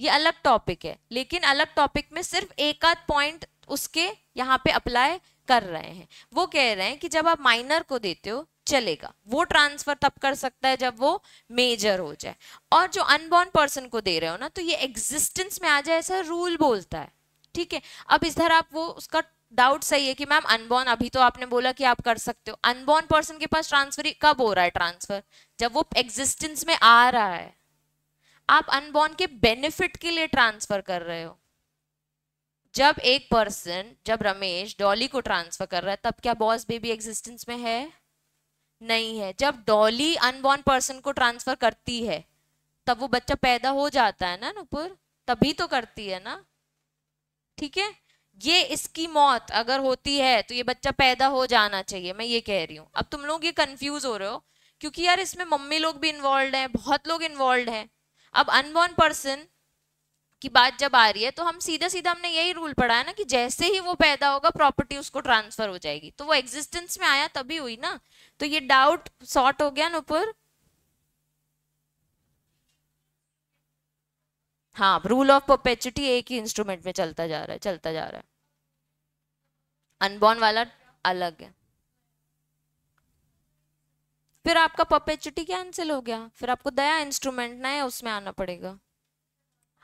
[SPEAKER 1] ये अलग टॉपिक है लेकिन अलग टॉपिक में सिर्फ एक आध पॉइंट उसके यहाँ पे अप्लाई कर रहे हैं वो कह रहे हैं कि जब आप माइनर को देते हो चलेगा वो ट्रांसफर तब कर सकता है जब वो मेजर हो जाए और जो अनबॉर्न पर्सन को दे रहे हो ना तो ये एग्जिस्टेंस में आ जाए ऐसा रूल बोलता है ठीक है अब इस तरह आप वो उसका डाउट सही है कि मैम अनबॉर्न अभी तो आपने बोला कि आप कर सकते हो अनबॉर्न पर्सन के पास ट्रांसफर कब हो रहा है ट्रांसफर जब वो एग्जिस्टेंस में आ रहा है आप अनबॉर्न के बेनिफिट के लिए ट्रांसफर कर रहे हो जब एक पर्सन जब रमेश डॉली को ट्रांसफर कर रहा है तब क्या बॉस बेबी एग्जिस्टेंस में है नहीं है जब डॉली अनबॉर्न पर्सन को ट्रांसफर करती है तब वो बच्चा पैदा हो जाता है ना नुपुर तभी तो करती है ना ठीक है ये इसकी मौत अगर होती है तो ये बच्चा पैदा हो जाना चाहिए मैं ये कह रही हूँ अब तुम लोग ये कंफ्यूज हो रहे हो क्योंकि यार इसमें मम्मी लोग भी इन्वॉल्व हैं बहुत लोग इन्वॉल्व हैं अब अनबॉर्न पर्सन की बात जब आ रही है तो हम सीधा सीधा हमने यही रूल पढ़ा है ना कि जैसे ही वो पैदा होगा प्रॉपर्टी उसको ट्रांसफर हो जाएगी तो वो एग्जिस्टेंस में आया तभी हुई ना तो ये डाउट सॉर्ट हो गया नुपुर हाँ रूल ऑफ परपेचुटी एक ही इंस्ट्रूमेंट में चलता जा रहा है चलता जा रहा है अनबॉर्न वाला अलग है फिर आपका पपेचुटी कैंसिल हो गया फिर आपको दया इंस्ट्रूमेंट ना है उसमें आना पड़ेगा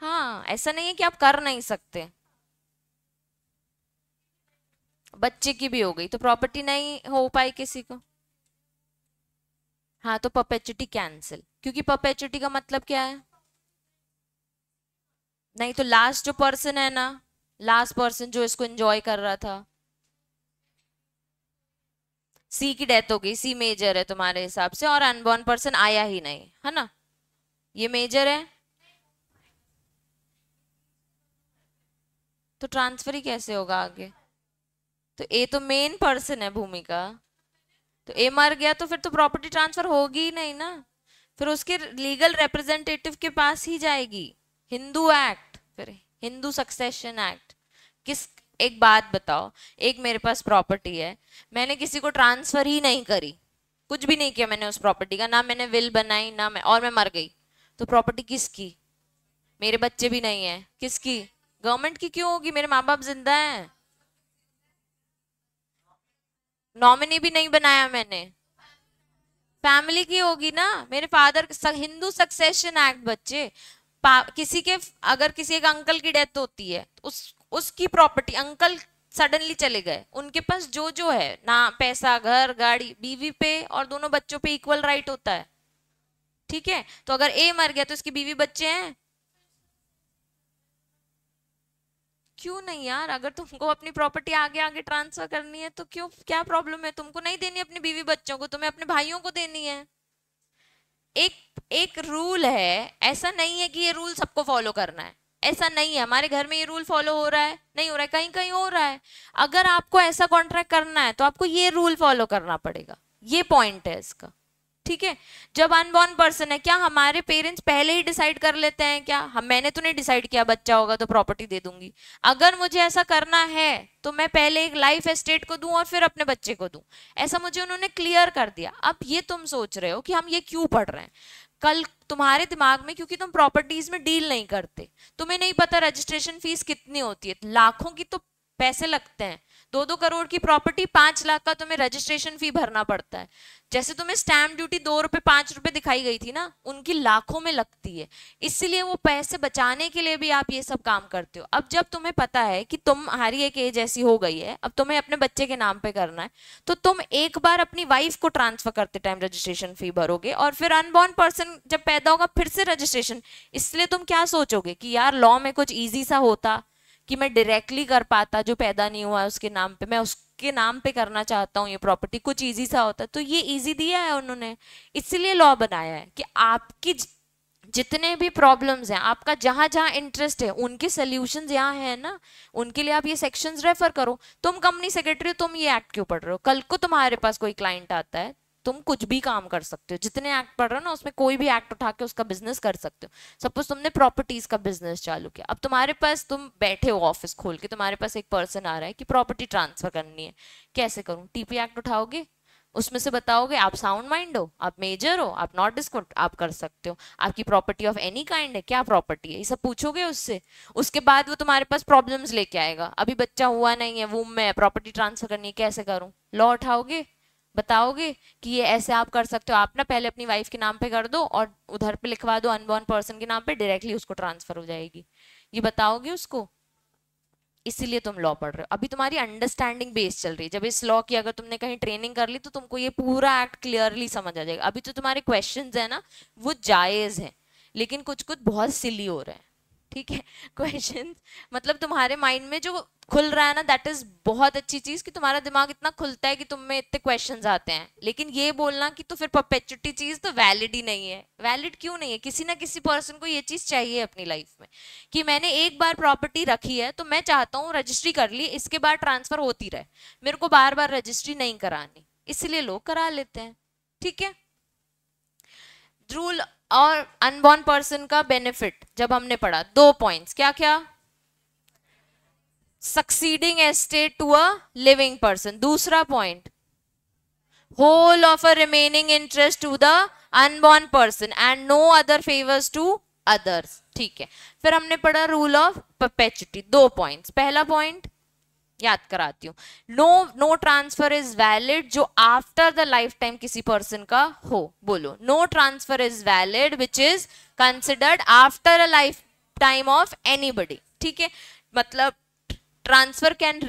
[SPEAKER 1] हाँ ऐसा नहीं है कि आप कर नहीं सकते बच्चे की भी हो गई तो प्रॉपर्टी नहीं हो पाई किसी को हाँ तो पपेचुटी कैंसिल क्योंकि पपेचुटी का मतलब क्या है नहीं तो लास्ट जो पर्सन है ना लास्ट पर्सन जो इसको एंजॉय कर रहा था सी की डेथ हो गई सी मेजर है तुम्हारे हिसाब से और अनबॉर्न पर्सन आया ही नहीं है ना ये मेजर है तो ट्रांसफर ही कैसे होगा आगे तो ए तो मेन पर्सन है भूमि का तो ए मर गया तो फिर तो प्रॉपर्टी ट्रांसफर होगी ही नहीं ना फिर उसके लीगल रिप्रेजेंटेटिव के पास ही जाएगी हिंदू एक्ट फिर हिंदू सक्सेशन एक्ट किस एक बात बताओ एक मेरे पास प्रॉपर्टी है मैंने किसी को ट्रांसफ़र ही नहीं करी कुछ भी नहीं किया मैंने उस प्रॉपर्टी का ना मैंने विल बनाई ना मैं और मैं मर गई तो प्रॉपर्टी किसकी मेरे बच्चे भी नहीं है किसकी गवर्नमेंट की क्यों होगी मेरे माँ बाप जिंदा हैं नॉमिनी भी नहीं बनाया मैंने फैमिली की होगी ना मेरे फादर हिंदू सक्सेशन एक्ट बच्चे किसी के अगर किसी एक अंकल की डेथ होती है तो उस उसकी प्रॉपर्टी अंकल सडनली चले गए उनके पास जो जो है ना पैसा घर गाड़ी बीवी पे और दोनों बच्चों पे इक्वल राइट होता है ठीक है तो अगर ए मर गया तो इसकी बीवी बच्चे हैं क्यों नहीं यार अगर तुमको अपनी प्रॉपर्टी आगे आगे ट्रांसफर करनी है तो क्यों क्या प्रॉब्लम है तुमको नहीं देनी अपनी बीवी बच्चों को तुम्हें अपने भाइयों को देनी है एक एक रूल है ऐसा नहीं है कि ये रूल सबको फॉलो करना है ऐसा नहीं है हमारे घर में ये रूल फॉलो हो रहा है नहीं हो रहा है कहीं कहीं हो रहा है अगर आपको ऐसा कॉन्ट्रैक्ट करना है तो आपको ये रूल फॉलो करना पड़ेगा ये पॉइंट है इसका ठीक है जब अनबॉर्न पर्सन है क्या हमारे पेरेंट्स पहले ही डिसाइड कर लेते हैं क्या हम मैंने तो नहीं डिसाइड किया बच्चा होगा तो प्रॉपर्टी दे दूंगी अगर मुझे ऐसा करना है तो मैं पहले एक लाइफ एस्टेट को दूं और फिर अपने बच्चे को दूं ऐसा मुझे उन्होंने क्लियर कर दिया अब ये तुम सोच रहे हो कि हम ये क्यों पढ़ रहे हैं कल तुम्हारे दिमाग में क्योंकि तुम प्रॉपर्टीज में डील नहीं करते तुम्हें नहीं पता रजिस्ट्रेशन फीस कितनी होती है लाखों की तो पैसे लगते हैं दो दो करोड़ की प्रॉपर्टी पांच लाख का तुम्हें रजिस्ट्रेशन फी भरना पड़ता है जैसे तुम्हें स्टैम्प ड्यूटी दो रुपए पांच रुपए दिखाई गई थी ना उनकी लाखों में लगती है इसलिए वो पैसे बचाने के लिए भी आप ये सब काम करते हो अब जब तुम्हें पता है कि तुम्हारी एक एज ऐसी हो गई है अब तुम्हें अपने बच्चे के नाम पे करना है तो तुम एक बार अपनी वाइफ को ट्रांसफर करते टाइम रजिस्ट्रेशन फी भरोगे और फिर अनबॉर्न पर्सन जब पैदा होगा फिर से रजिस्ट्रेशन इसलिए तुम क्या सोचोगे कि यार लॉ में कुछ ईजी सा होता कि मैं डायरेक्टली कर पाता जो पैदा नहीं हुआ उसके नाम पे मैं उसके नाम पे करना चाहता हूँ ये प्रॉपर्टी कुछ ईजी सा होता तो ये ईजी दिया है उन्होंने इसलिए लॉ बनाया है कि आपकी जितने भी प्रॉब्लम्स हैं आपका जहाँ जहाँ इंटरेस्ट है उनके सोल्यूशन यहाँ है ना उनके लिए आप ये सेक्शन रेफर करो तुम कंपनी सेक्रेटरी हो तुम ये एक्ट क्यों पढ़ रहे हो कल को तुम्हारे पास कोई क्लाइंट आता है तुम कुछ भी काम कर सकते हो जितने एक्ट पढ़ रहे हो ना उसमें कोई भी एक्ट उठा के उसका बिजनेस कर सकते हो सपोज तुमने प्रॉपर्टीज का बिजनेस चालू किया अब तुम्हारे पास तुम बैठे हो ऑफिस खोल के तुम्हारे पास एक पर्सन आ रहा है कि प्रॉपर्टी ट्रांसफर करनी है कैसे करूँ टीपी एक्ट उठाओगे उसमें से बताओगे आप साउंड माइंड हो आप मेजर हो आप नॉट डिस्क आप कर सकते हो आपकी प्रॉपर्टी ऑफ एनी काइंड है क्या प्रॉपर्टी है ये सब पूछोगे उससे उसके बाद वो तुम्हारे पास प्रॉब्लम्स लेके आएगा अभी बच्चा हुआ नहीं है वूम में प्रॉपर्टी ट्रांसफर करनी है कैसे करूँ लॉ उठाओगे बताओगे कि ये ऐसे आप कर सकते हो आप ना पहले अपनी वाइफ के नाम पे कर दो और उधर पे लिखवा दो अनबॉर्न पर्सन के नाम पे डायरेक्टली उसको ट्रांसफर हो जाएगी ये बताओगे उसको इसीलिए तुम लॉ पढ़ रहे हो अभी तुम्हारी अंडरस्टैंडिंग बेस चल रही है जब इस लॉ की अगर तुमने कहीं ट्रेनिंग कर ली तो तुमको ये पूरा एक्ट क्लियरली समझ आ जाएगा अभी तो तुम्हारे क्वेश्चन है ना वो जायज़ है लेकिन कुछ कुछ बहुत सिली हो रहे हैं ठीक है क्वेश्चन मतलब तुम्हारे माइंड में जो खुल रहा है ना दैट इज बहुत अच्छी चीज कि तुम्हारा दिमाग इतना खुलता है कि तुम में इतने क्वेश्चन आते हैं लेकिन ये बोलना कि तो फिर परपेचुटी चीज तो वैलिड ही नहीं है वैलिड क्यों नहीं है किसी ना किसी पर्सन को ये चीज चाहिए अपनी लाइफ में कि मैंने एक बार प्रॉपर्टी रखी है तो मैं चाहता हूँ रजिस्ट्री कर ली इसके बाद ट्रांसफर होती रहे मेरे को बार बार रजिस्ट्री नहीं करानी इसलिए लोग करा लेते हैं ठीक है रूल और अनबॉर्न पर्सन का बेनिफिट जब हमने पढ़ा दो पॉइंट्स क्या क्या succeeding estate to a living person दूसरा point whole of a remaining interest to the unborn person and no other favours to others ठीक है फिर हमने पढ़ा रूल ऑफ परपेचुटी दो पॉइंट्स पहला पॉइंट याद कराती हूँ no no transfer is valid जो आफ्टर द लाइफ टाइम किसी पर्सन का हो बोलो no transfer is valid which is considered after a life time of anybody ठीक है मतलब transfer can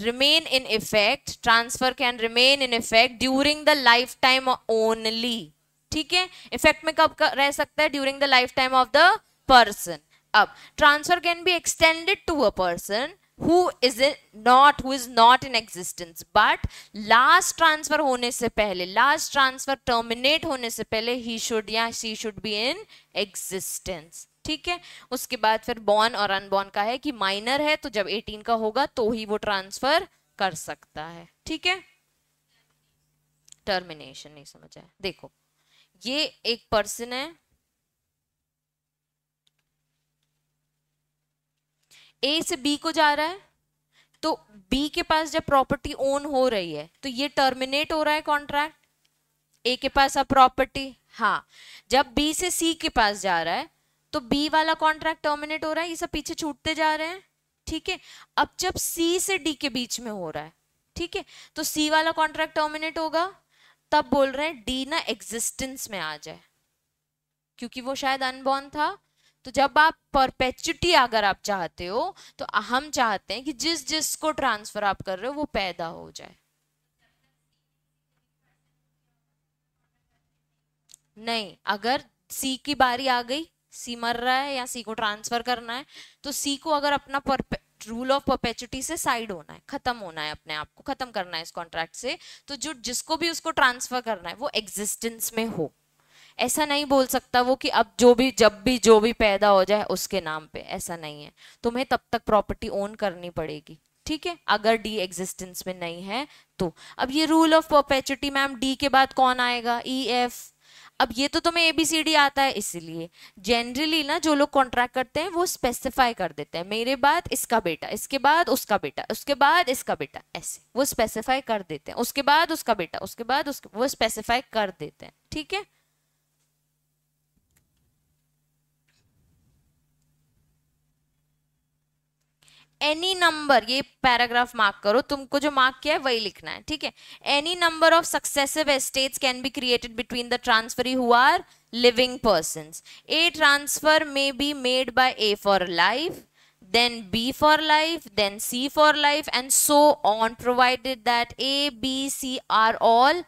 [SPEAKER 1] remain in effect transfer can remain in effect during the life time only ठीक है effect में कब रह सकता है during the life time of the person अब transfer can be extended to a person who is it not who is not in existence but last transfer होने से पहले last transfer terminate होने से पहले he should या she should be in existence ठीक है उसके बाद फिर बॉर्न और अनबॉर्न का है कि माइनर है तो जब 18 का होगा तो ही वो ट्रांसफर कर सकता है ठीक है टर्मिनेशन नहीं समझ आया देखो ये एक पर्सन है ए से बी को जा रहा है तो बी के पास जब प्रॉपर्टी ओन हो रही है तो ये टर्मिनेट हो रहा है कॉन्ट्रैक्ट ए के पास अब प्रॉपर्टी हाँ जब बी से सी के पास जा रहा है तो बी वाला कॉन्ट्रैक्ट टर्मिनेट हो रहा है ये सब पीछे छूटते जा रहे हैं ठीक है अब जब सी से डी के बीच में हो रहा है ठीक है तो सी वाला कॉन्ट्रैक्ट टर्मिनेट होगा तब बोल रहे हैं डी ना एग्जिस्टेंस में आ जाए क्योंकि वो शायद अनबॉर्न था तो जब आप परपेचुटी अगर आप चाहते हो तो हम चाहते हैं कि जिस जिस को ट्रांसफर आप कर रहे हो वो पैदा हो जाए नहीं अगर सी की बारी आ गई सी मर रहा है या सी को ट्रांसफर करना है तो सी को अगर अपना रूल ऑफ परपेचुटी से साइड होना है खत्म होना है अपने आप को खत्म करना है इस कॉन्ट्रैक्ट से तो जो जिसको भी उसको ट्रांसफर करना है वो एग्जिस्टेंस में हो ऐसा नहीं बोल सकता वो कि अब जो भी जब भी जो भी पैदा हो जाए उसके नाम पे ऐसा नहीं है तुम्हें तब तक प्रॉपर्टी ओन करनी पड़ेगी ठीक है अगर डी एग्जिस्टेंस में नहीं है तो अब ये rule of perpetuity ma'am D के बाद कौन आएगा ई e, एफ अब ये तो तुम्हें एबीसीडी आता है इसीलिए जनरली ना जो लोग कॉन्ट्रैक्ट करते हैं वो स्पेसिफाई कर देते हैं मेरे बाद इसका बेटा इसके बाद उसका बेटा उसके बाद इसका बेटा ऐसे वो स्पेसिफाई कर देते हैं उसके बाद उसका बेटा उसके बाद उसके वो स्पेसिफाई कर देते हैं ठीक है एनी नंबर ये पैराग्राफ मार्क करो तुमको जो मार्क किया है वही लिखना है ठीक है any number of successive estates can be created between the transferee who are living person A transfer may be made by A for life then B for life, then C for life and so on provided that A, B, C are all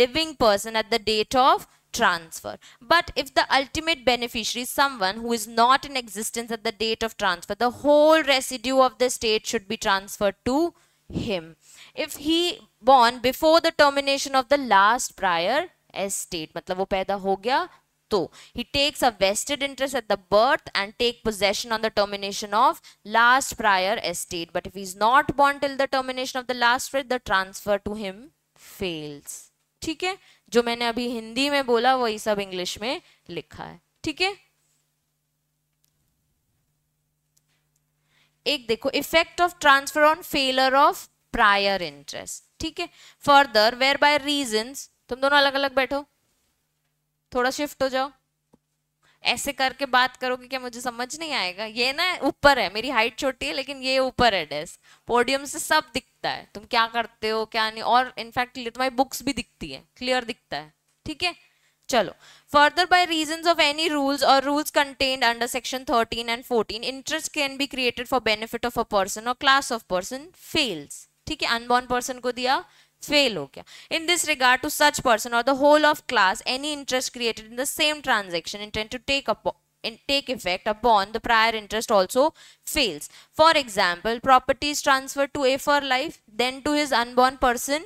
[SPEAKER 1] living person at the date of transfer. But if the ultimate beneficiary is someone who is not in existence at the date of transfer, the whole residue of the estate should be transferred to him. If he born before the termination of the last prior estate, मतलब वो पैदा हो गया तो he takes a vested interest at the birth and take possession on the termination of last prior estate. But if he is not born till the termination of the last prior, the transfer to him fails. ठीक है जो मैंने अभी हिंदी में बोला वही सब English में लिखा है ठीक है एक देखो effect of transfer on failure of prior interest ठीक है फर्दर वेयर बाय रीजन तुम दोनों अलग अलग बैठो थोड़ा शिफ्ट हो जाओ ऐसे करके बात करोगे क्या मुझे समझ नहीं आएगा ये ना ऊपर है मेरी हाइट छोटी है लेकिन ये ऊपर है डेस्क पोडियम से सब दिखता है तुम क्या करते हो क्या नहीं और इनफैक्ट तुम्हारी बुक्स भी दिखती है क्लियर दिखता है ठीक है चलो further by reason of any rules और rules contained under section thirteen and fourteen interest can be created for benefit of a person और क्लास ऑफ पर्सन फेल्स ठीक है अनबॉर्न पर्सन को दिया फेल हो गया in this regard to such person और the whole of class any interest created in the same transaction intent to take up In take effect upon the prior interest also fails. For example, property is transferred to A for life, then to his unborn person,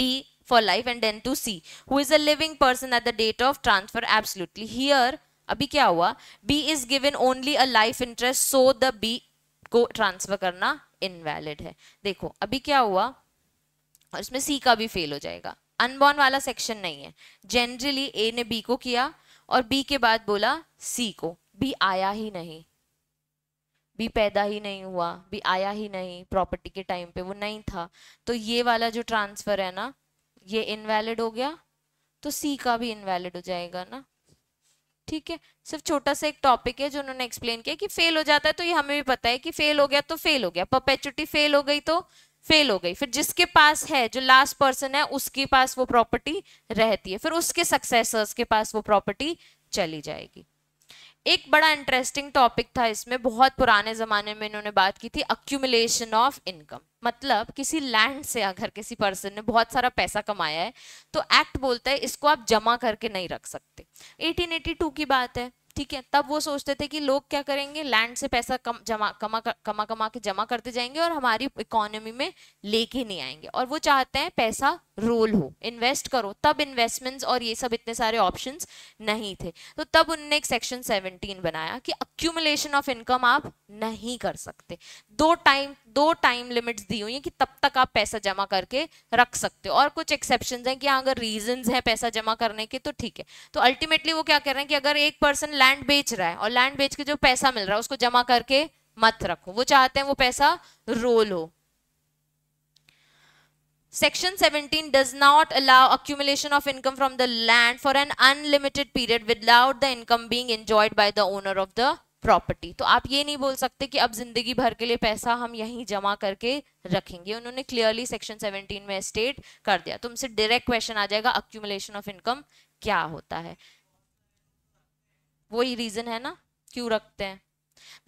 [SPEAKER 1] B for life and then to C, who is a living person at the date of transfer absolutely. Here, अभी क्या हुआ B is given only a life interest, so the B को transfer करना invalid है. देखो, अभी क्या हुआ और इसमें सी का भी फेल हो जाएगा अनबॉर्न वाला सेक्शन नहीं है जनरली ए ने बी को किया और बी के बाद बोला सी को बी आया ही नहीं बी पैदा ही नहीं हुआ बी आया ही नहीं प्रॉपर्टी के टाइम पे वो नहीं था तो ये वाला जो ट्रांसफर है ना ये इनवैलिड हो गया तो सी का भी इनवैलिड हो जाएगा ना ठीक है सिर्फ छोटा सा एक टॉपिक है जो उन्होंने एक्सप्लेन किया कि फेल हो जाता है तो ये हमें भी पता है कि फेल हो गया तो फेल हो गया परपेचुटी फेल हो गई तो फेल हो गई फिर जिसके पास है जो लास्ट पर्सन है उसके पास वो प्रॉपर्टी रहती है फिर उसके सक्सेसर्स के पास वो प्रॉपर्टी चली जाएगी एक बड़ा इंटरेस्टिंग टॉपिक था इसमें बहुत पुराने ज़माने में इन्होंने बात की थी अक्यूमुलेशन ऑफ इनकम मतलब किसी लैंड से अगर किसी पर्सन ने बहुत सारा पैसा कमाया है तो एक्ट बोलता है इसको आप जमा करके नहीं रख सकते 1882 की बात है ठीक है तब वो सोचते थे कि लोग क्या करेंगे लैंड से पैसा कम जमा कमा कमा कमा के जमा करते जाएंगे और हमारी इकोनॉमी में लेके नहीं आएंगे और वो चाहते हैं पैसा रोल हो इन्वेस्ट करो तब इन्वेस्टमेंट्स और ये सब इतने सारे ऑप्शंस नहीं थे तो तब उनने एक सेक्शन 17 बनाया कि अक्यूमुलेशन ऑफ इनकम आप नहीं कर सकते दो टाइम दो टाइम लिमिट्स दी हुई हैं कि तब तक आप पैसा जमा करके रख सकते हो और कुछ एक्सेप्शन हैं कि हाँ, अगर रीजंस हैं पैसा जमा करने के तो ठीक है तो अल्टीमेटली वो क्या कर रहे हैं कि अगर एक पर्सन लैंड बेच रहा है और लैंड बेच के जो पैसा मिल रहा है उसको जमा करके मत रखो वो चाहते हैं वो पैसा रोल हो Section 17 does not allow accumulation of income from the land for an unlimited period without the income being enjoyed by the owner of the property तो आप ये नहीं बोल सकते कि अब जिंदगी भर के लिए पैसा हम यहीं जमा करके रखेंगे उन्होंने क्लियरली सेक्शन 17 में स्टेट कर दिया तुमसे डायरेक्ट क्वेश्चन आ जाएगा अक्यूमुलेशन ऑफ इनकम क्या होता है वही रीजन है ना क्यों रखते हैं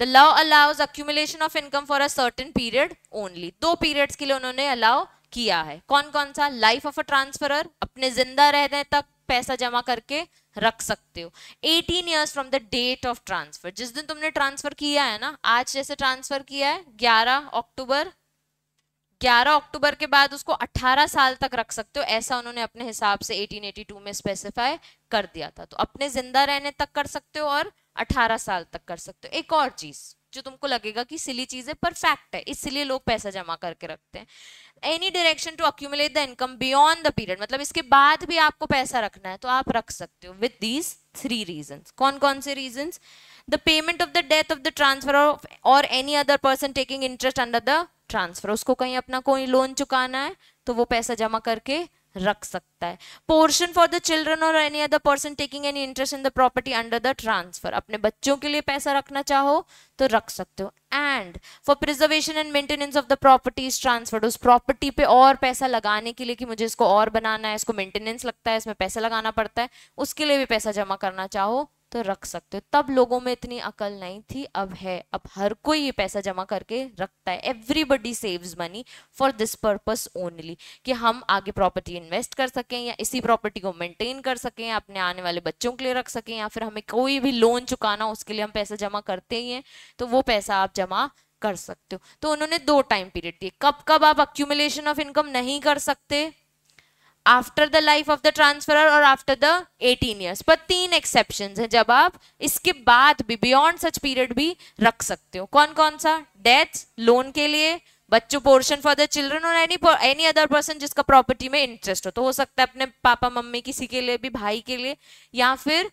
[SPEAKER 1] the law allows accumulation of income for a certain period only दो पीरियड्स के लिए उन्होंने अलाउ किया है कौन कौन सा लाइफ ऑफ अ ट्रांसफरर अपने जिंदा रहने तक पैसा जमा करके रख सकते हो 18 years from the date of transfer जिस दिन तुमने ट्रांसफर किया है ना आज जैसे ट्रांसफर किया है 11 अक्टूबर 11 अक्टूबर के बाद उसको 18 साल तक रख सकते हो ऐसा उन्होंने अपने हिसाब से 1882 में स्पेसिफाई कर दिया था तो अपने जिंदा रहने तक कर सकते हो और 18 साल तक कर सकते हो एक और चीज़ जो तुमको लगेगा कि सिली चीज है परफेक्ट है इसलिए लोग पैसा जमा करके रखते हैं any direction to accumulate the income beyond the period मतलब इसके बाद भी आपको पैसा रखना है तो आप रख सकते हो विद दीज थ्री रीजन कौन कौन से reason the payment of the death of the transfer of और any other person taking interest under the transfer उसको कहीं अपना कोई लोन चुकाना है तो वो पैसा जमा करके रख सकता है पोर्शन फॉर द चिल्ड्रन और any other person taking any interest in the property under the transfer अपने बच्चों के लिए पैसा रखना चाहो तो रख सकते हो and for preservation and maintenance of the properties transferred उस प्रॉपर्टी पे और पैसा लगाने के लिए कि मुझे इसको और बनाना है इसको मेंटेनेंस लगता है इसमें पैसा लगाना पड़ता है उसके लिए भी पैसा जमा करना चाहो तो रख सकते हो तब लोगों में इतनी अकल नहीं थी अब है अब हर कोई ये पैसा जमा करके रखता है everybody saves money for this purpose only कि हम आगे प्रॉपर्टी इन्वेस्ट कर सकें या इसी प्रॉपर्टी को मेंटेन कर सकें अपने आने वाले बच्चों के लिए रख सकें या फिर हमें कोई भी लोन चुकाना उसके लिए हम पैसा जमा करते ही हैं तो वो पैसा आप जमा कर सकते हो तो उन्होंने दो टाइम पीरियड दिए कब कब आप अक्यूमुलेशन ऑफ इनकम नहीं कर सकते after the life of the transferor और आफ्टर द 18 ईयर्स पर तीन एक्सेप्शन हैं जब आप इसके बाद भी बियॉन्ड सच पीरियड भी रख सकते हो कौन कौन सा डेथ लोन के लिए बच्चों पोर्शन फॉर द चिल्ड्रन और एनी एनी अदर पर्सन जिसका प्रॉपर्टी में इंटरेस्ट हो तो हो सकता है अपने पापा मम्मी किसी के लिए भी भाई के लिए या फिर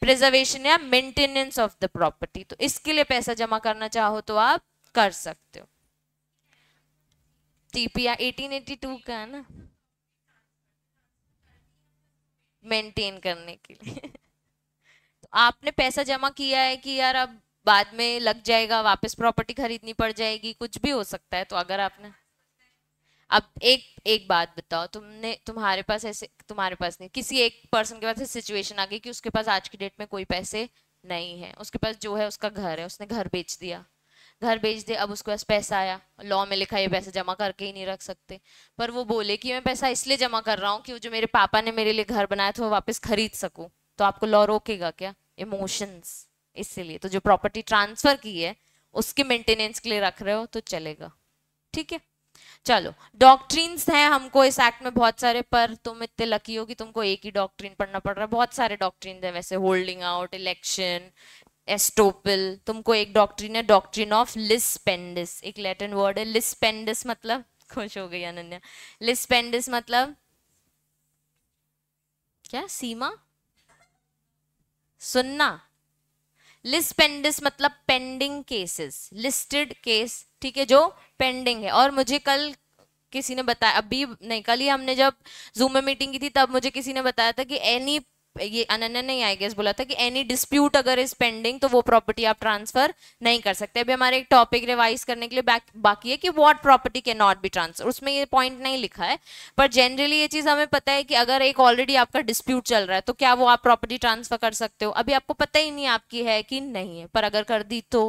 [SPEAKER 1] प्रिजर्वेशन या मेंटेनेंस ऑफ द प्रॉपर्टी तो इसके लिए पैसा जमा करना चाहो तो आप कर सकते हो टीपीआर 1882 का है ना मेंटेन करने के लिए तो आपने पैसा जमा किया है कि यार अब बाद में लग जाएगा वापस प्रॉपर्टी खरीदनी पड़ जाएगी कुछ भी हो सकता है तो अगर आपने अब एक एक बात बताओ तुमने तुम्हारे पास ऐसे तुम्हारे पास नहीं किसी एक पर्सन के पास ऐसी सिचुएशन आ गई कि उसके पास आज की डेट में कोई पैसे नहीं है उसके पास जो है उसका घर है उसने घर बेच दिया घर भेज दे अब उसके पास पैसा आया लॉ में लिखा ये पैसा जमा करके ही नहीं रख सकते पर वो बोले कि मैं पैसा इसलिए जमा कर रहा हूँ कि वो जो मेरे पापा ने मेरे लिए घर बनाया था वो वापस खरीद सकूँ तो आपको लॉ रोकेगा क्या इमोशंस इसीलिए तो जो प्रॉपर्टी ट्रांसफर की है उसके मेंटेनेंस के लिए रख रहे हो तो चलेगा ठीक है चलो डॉक्ट्रीन्स हैं हमको इस एक्ट में बहुत सारे पर तुम इतने लकी हो कि तुमको एक ही डॉक्ट्रीन पढ़ना पड़ रहा है बहुत सारे डॉक्ट्रीन हैं वैसे होल्डिंग आउट इलेक्शन एस्टोपिल तुमको एक डॉक्ट्रिन है डॉक्ट्रिन ऑफ लिस्पेंडिस एक लैटिन वर्ड है लिस्पेंडिस मतलब खुश हो गई अनन्या लिस्पेंडिस मतलब क्या सीमा सुनना लिस्पेंडिस मतलब पेंडिंग केसेस लिस्टेड केस ठीक है जो पेंडिंग है और मुझे कल किसी ने बताया अभी नहीं कल ही हमने जब जूम में मीटिंग की थी तब मुझे किसी ने बताया था कि एनी ये अनन्या नहीं आई गेस बोला था कि एनी डिस्प्यूट अगर इज पेंडिंग तो वो प्रॉपर्टी आप ट्रांसफर नहीं कर सकते अभी हमारे एक टॉपिक रिवाइज करने के लिए बैक, बाकी है कि what property can not be transfer उसमें ये पॉइंट नहीं लिखा है पर जनरली ये चीज़ हमें पता है कि अगर एक ऑलरेडी आपका डिस्प्यूट चल रहा है तो क्या वो आप प्रॉपर्टी ट्रांसफर कर सकते हो अभी आपको पता ही नहीं आपकी है कि नहीं है पर अगर कर दी तो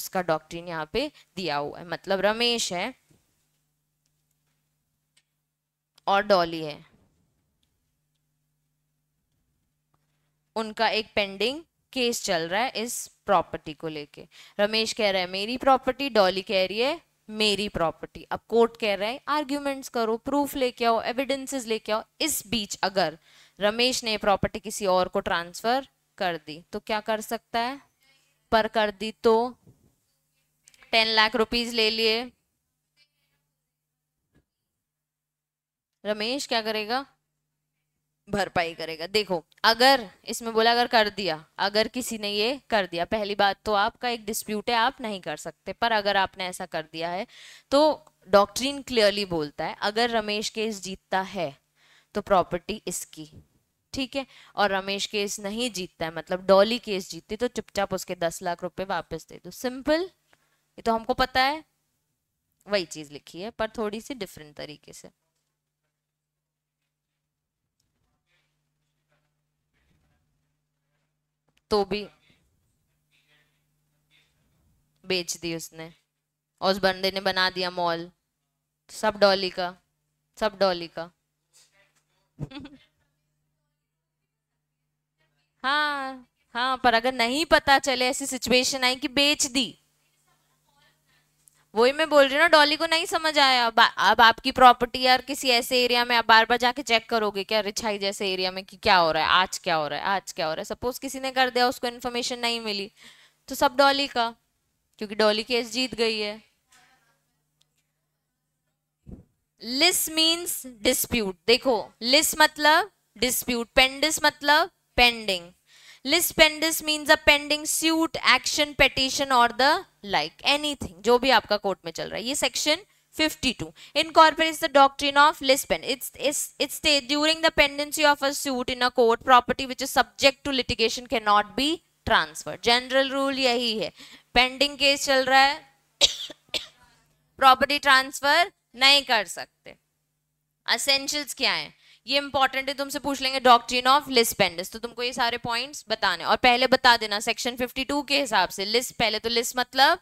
[SPEAKER 1] उसका डॉक्ट्रीन यहाँ पे दिया हुआ है मतलब रमेश है और डॉली है उनका एक पेंडिंग केस चल रहा है इस प्रॉपर्टी को लेके रमेश कह रहा है मेरी प्रॉपर्टी डॉली कह रही है मेरी प्रॉपर्टी अब कोर्ट कह रहा है आर्ग्यूमेंट्स करो प्रूफ लेके आओ एविडेंसेस लेके आओ इस बीच अगर रमेश ने प्रॉपर्टी किसी और को ट्रांसफर कर दी तो क्या कर सकता है पर कर दी तो टेन लाख रुपीज ले लिए रमेश क्या करेगा भरपाई करेगा देखो अगर इसमें बोला अगर कर दिया अगर किसी ने ये कर दिया पहली बात तो आपका एक डिस्प्यूट है आप नहीं कर सकते पर अगर आपने ऐसा कर दिया है तो डॉक्ट्रीन क्लियरली बोलता है अगर रमेश केस जीतता है तो प्रॉपर्टी इसकी ठीक है और रमेश केस नहीं जीतता है मतलब डॉली केस जीतती तो चुपचाप उसके दस लाख रुपए वापस दे दो सिंपल ये तो हमको पता है वही चीज लिखी है पर थोड़ी सी डिफरेंट तरीके से तो भी बेच दी उसने और उस बंदे ने बना दिया मॉल सब डॉली का सब डॉली का हाँ हाँ पर अगर नहीं पता चले ऐसी सिचुएशन आई कि बेच दी वही मैं बोल रही हूँ ना डॉली को नहीं समझ आया अब, अब आपकी प्रॉपर्टी यार किसी ऐसे एरिया में आप बार बार जाके चेक करोगे क्या रिछाई जैसे एरिया में कि क्या हो रहा है आज क्या हो रहा है आज क्या हो रहा है सपोज किसी ने कर दिया उसको इन्फॉर्मेशन नहीं मिली तो सब डॉली का क्योंकि डॉली केस जीत गई है लिस मीन्स डिस्प्यूट देखो लिस मतलब डिस्प्यूट पेंडिस मतलब pending list pendens means a pending suit action petition और द लाइक एनीथिंग जो भी आपका कोर्ट में चल रहा है ये section 52 incorporates the doctrine of lis pendens it's, it's it states during the pendency of a suit in a court property which is subject to litigation cannot be transferred general rule yahi hai pending case chal raha hai property transfer nahi kar sakte essentials kya hai ये important है तुमसे पूछ लेंगे doctrine of लिस्पेंडस तो तुमको ये सारे points बताने और पहले बता देना सेक्शन 52 के हिसाब से लिस्ट पहले तो लिस्ट मतलब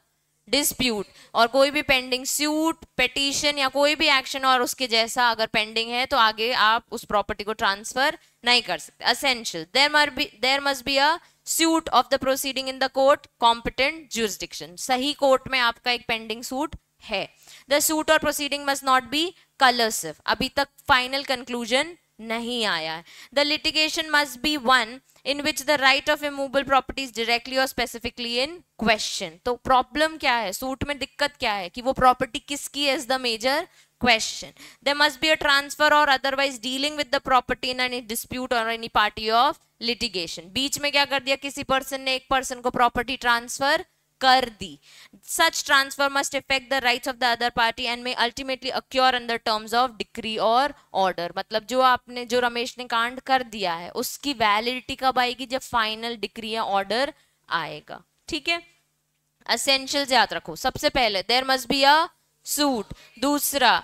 [SPEAKER 1] डिस्प्यूट और कोई भी पेंडिंग सूट पेटिशन या कोई भी एक्शन और उसके जैसा अगर पेंडिंग है तो आगे आप उस प्रॉपर्टी को ट्रांसफर नहीं कर सकते असेंशियल देर मर be there must be a suit of the proceeding in the court competent jurisdiction सही कोर्ट में आपका एक पेंडिंग सूट है द सूट और proceeding must not be colour सिर्फ अभी तक फाइनल कंक्लूजन नहीं आया है the litigation must be one in which the right of immovable properties directly और स्पेसिफिकली इन क्वेश्चन तो प्रॉब्लम क्या है सूट में दिक्कत क्या है कि वो प्रॉपर्टी किसकी is the major question they must be a transfer और otherwise dealing with the property in any dispute और एनी पार्टी ऑफ लिटिगेशन बीच में क्या कर दिया किसी पर्सन ने एक पर्सन को प्रॉपर्टी ट्रांसफर कर दी such transfer must effect the rights of the other party and may ultimately occur in the terms of decree और ऑर्डर मतलब जो आपने जो रमेश ने कांड कर दिया है उसकी वैलिडिटी कब आएगी जब फाइनल डिक्री या ऑर्डर आएगा ठीक है असेंशियल याद रखो सबसे पहले there must be a suit दूसरा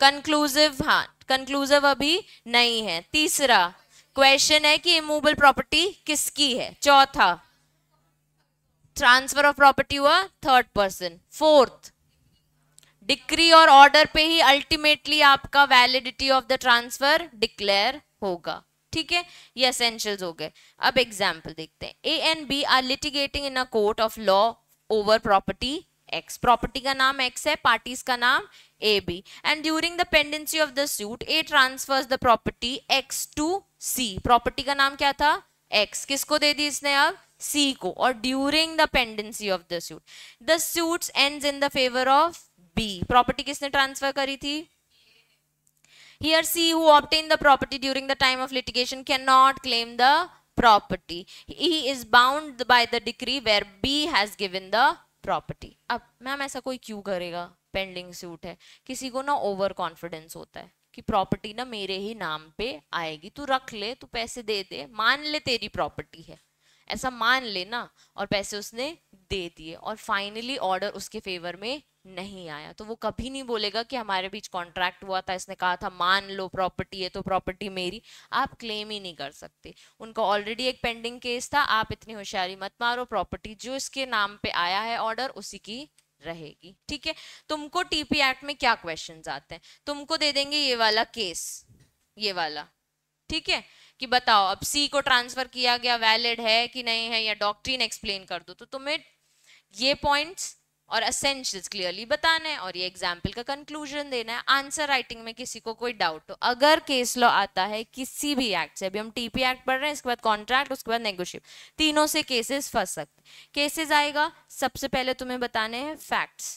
[SPEAKER 1] कंक्लूसिव हाँ कंक्लूसिव अभी नहीं है तीसरा क्वेश्चन है कि इमूबल प्रॉपर्टी किसकी है चौथा ट्रांसफर ऑफ प्रॉपर्टी हुआ थर्ड पर्सन फोर्थ डिक्री और ऑर्डर पे ही अल्टीमेटली आपका validity of the transfer declare होगा ठीक है ये असेंशियल्स हो गए अब एग्जाम्पल देखते हैं A and B are litigating in a court of law over property X property का नाम एक्स है पार्टीज का नाम A B and during the pendency of the suit A transfers the property X to C property का नाम क्या था x किसको दे दी इसने अब सी को और during the pendency of the suit the suits ends in the favour of B property किसने ट्रांसफर करी थी here C who obtain the property during the time of litigation can not claim the property he is bound by the decree where B has given the property अब ma'am ऐसा कोई क्यों करेगा pending suit है किसी को ना over confidence होता है कि प्रॉपर्टी ना मेरे ही नाम पे आएगी तू रख ले तू पैसे दे दे मान ले तेरी प्रॉपर्टी है ऐसा मान लेना और पैसे उसने दे दिए और फाइनली ऑर्डर उसके फेवर में नहीं आया तो वो कभी नहीं बोलेगा कि हमारे बीच कॉन्ट्रैक्ट हुआ था इसने कहा था मान लो प्रॉपर्टी है तो प्रॉपर्टी मेरी आप क्लेम ही नहीं कर सकते उनका ऑलरेडी एक पेंडिंग केस था आप इतनी होशियारी मत मारो प्रॉपर्टी जो इसके नाम पे आया है ऑर्डर उसी की रहेगी ठीक है तुमको टीपी एक्ट में क्या क्वेश्चन आते हैं तुमको दे देंगे ये वाला केस ये वाला ठीक है कि बताओ अब सी को ट्रांसफर किया गया वैलिड है कि नहीं है या डॉक्ट्रीन एक्सप्लेन कर दो तो तुम्हें ये पॉइंट्स और असेंशियल क्लियरली बताना है और ये एग्जाम्पल का कंक्लूजन देना है आंसर राइटिंग में किसी को कोई डाउट हो अगर केस लॉ आता है किसी भी एक्ट से अभी हम टीपी एक्ट पढ़ रहे हैं इसके बाद कॉन्ट्रैक्ट उसके बाद नेगोशिएट तीनों से केसेस फंस सकते केसेस आएगा सबसे पहले तुम्हें बताने हैं फैक्ट्स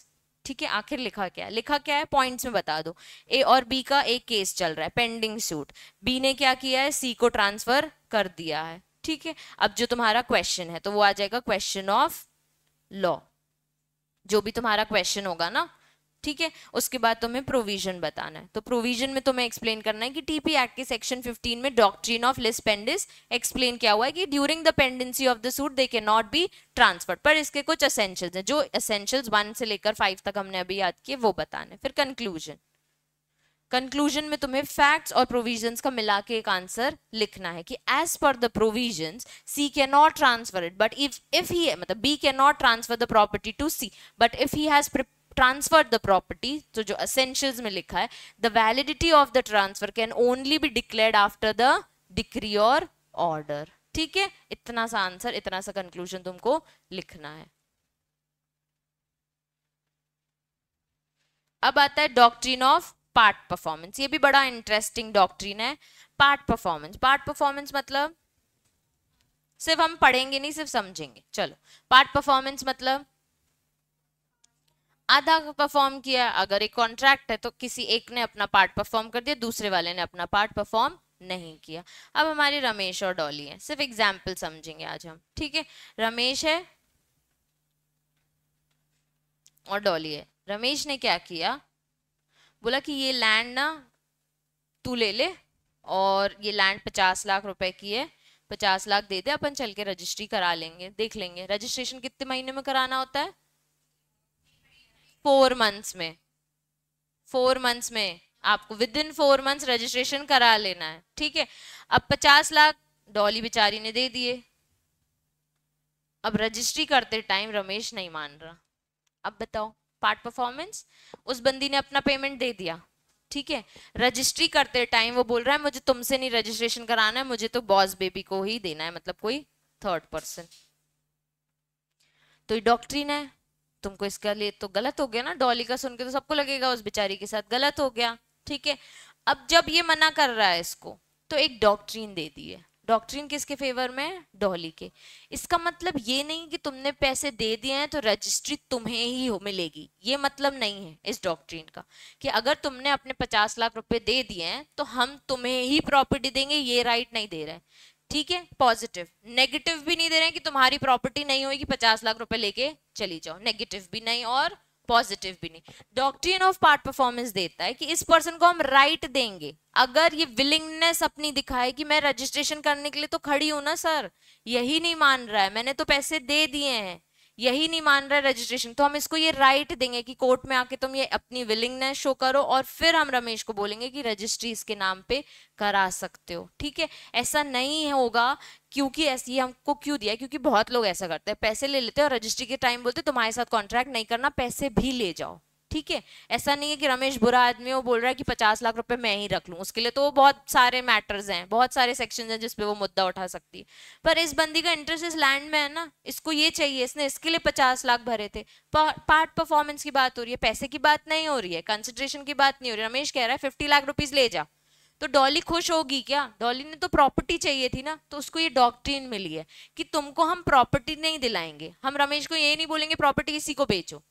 [SPEAKER 1] ठीक है आखिर लिखा क्या है लिखा क्या है पॉइंट्स में बता दो ए और बी का एक केस चल रहा है पेंडिंग सूट बी ने क्या किया है सी को ट्रांसफर कर दिया है ठीक है अब जो तुम्हारा क्वेश्चन है तो वो आ जाएगा क्वेश्चन ऑफ लॉ जो भी तुम्हारा क्वेश्चन होगा ना ठीक है उसके बाद तुम्हें प्रोविजन बताना है तो प्रोविजन में तुम्हें एक्सप्लेन करना है कि टीपी एक्ट के सेक्शन 15 में doctrine of lis pendens explain क्या हुआ है कि during the pendency of the suit they can not be transferred पर इसके कुछ असेंशियल हैं जो असेंशियल वन से लेकर फाइव तक हमने अभी याद किए वो बताना है फिर कंक्लूजन कंक्लूजन में तुम्हें फैक्ट्स और प्रोविजंस का मिला के एक आंसर लिखना है कि as per the provisions C can not transfer it but if if he मतलब B can not transfer the property to C but if he has transfer the property तो जो असेंशियल में लिखा है the validity of the transfer can only be declare after the decree और order ठीक है इतना सा आंसर इतना सा कंक्लूजन तुमको लिखना है अब आता है डॉक्ट्रीन ऑफ पार्ट परफॉर्मेंस ये भी बड़ा इंटरेस्टिंग डॉक्ट्रीन है पार्ट परफॉर्मेंस पार्ट परफॉर्मेंस मतलब सिर्फ हम पढ़ेंगे नहीं सिर्फ समझेंगे चलो पार्ट परफॉर्मेंस मतलब आधा परफॉर्म किया अगर एक कॉन्ट्रैक्ट है तो किसी एक ने अपना पार्ट परफॉर्म कर दिया दूसरे वाले ने अपना पार्ट परफॉर्म नहीं किया अब हमारे रमेश और डॉली है सिर्फ एग्जाम्पल समझेंगे आज हम ठीक है रमेश है और डॉली है रमेश ने क्या किया बोला कि ये लैंड ना तू ले ले और ये लैंड पचास लाख रुपए की है पचास लाख दे दे अपन चल के रजिस्ट्री करा लेंगे देख लेंगे रजिस्ट्रेशन कितने महीने में कराना होता है फोर मंथ्स में फोर मंथ्स में आपको within four months registration करा लेना है ठीक है अब पचास लाख डॉली बेचारी ने दे दिए अब रजिस्ट्री करते टाइम रमेश नहीं मान रहा अब बताओ पार्ट परफॉर्मेंस उस बंदी ने अपना पेमेंट दे दिया ठीक है रजिस्ट्री करते टाइम वो बोल रहा है मुझे तुमसे नहीं रजिस्ट्रेशन कराना है मुझे तो बॉस बेबी को ही देना है मतलब कोई थर्ड पर्सन तो ये डॉक्ट्रीन है तुमको इसके लिए तो गलत हो गया ना डॉली का सुन के तो सबको लगेगा उस बेचारी के साथ गलत हो गया ठीक है अब जब ये मना कर रहा है इसको तो एक डॉक्ट्रीन दे दी है डॉक्ट्रीन किसके फेवर में डॉली के इसका मतलब ये नहीं कि तुमने पैसे दे दिए हैं तो रजिस्ट्री तुम्हें ही हो मिलेगी ये मतलब नहीं है इस डॉक्ट्रीन का कि अगर तुमने अपने पचास लाख रुपए दे दिए हैं तो हम तुम्हें ही प्रॉपर्टी देंगे ये राइट नहीं दे रहे ठीक है पॉजिटिव नेगेटिव भी नहीं दे रहे हैं कि तुम्हारी प्रॉपर्टी नहीं होगी पचास लाख रुपए लेके चली जाओ नेगेटिव भी नहीं और पॉजिटिव भी नहीं डॉक्ट्रीन ऑफ पार्ट परफॉर्मेंस देता है कि इस पर्सन को हम राइट right देंगे अगर ये विलिंगनेस अपनी दिखाए कि मैं रजिस्ट्रेशन करने के लिए तो खड़ी हूं ना सर यही नहीं मान रहा है मैंने तो पैसे दे दिए हैं यही नहीं मान रहा है रजिस्ट्रेशन तो हम इसको ये राइट देंगे कि कोर्ट में आके तुम ये अपनी विलिंगनेस शो करो और फिर हम रमेश को बोलेंगे कि रजिस्ट्री इसके नाम पे करा सकते हो ठीक है ऐसा नहीं होगा क्योंकि ऐसे ये हमको क्यों दिया क्योंकि बहुत लोग ऐसा करते हैं पैसे ले लेते हैं और रजिस्ट्री के टाइम बोलते तुम्हारे साथ कॉन्ट्रैक्ट नहीं करना पैसे भी ले जाओ ठीक है ऐसा नहीं है कि रमेश बुरा आदमी वो बोल रहा है कि पचास लाख रुपए मैं ही रख लूँ उसके लिए तो वो बहुत सारे मैटर्स हैं बहुत सारे सेक्शन हैं जिसपे वो मुद्दा उठा सकती है पर इस बंदी का इंटरेस्ट इस लैंड में है ना इसको ये चाहिए इसने इसके लिए पचास लाख भरे थे पार्ट परफॉर्मेंस की बात हो रही है पैसे की बात नहीं हो रही है कंसिड्रेशन की बात नहीं हो रही रमेश कह रहा है फिफ्टी लाख रुपीज ले जा तो डॉली खुश होगी क्या डॉली ने तो प्रॉपर्टी चाहिए थी ना तो उसको ये डॉक्ट्रीन मिली है कि तुमको हम प्रॉपर्टी नहीं दिलाएंगे हम रमेश को ये नहीं बोलेंगे प्रॉपर्टी किसी को बेचो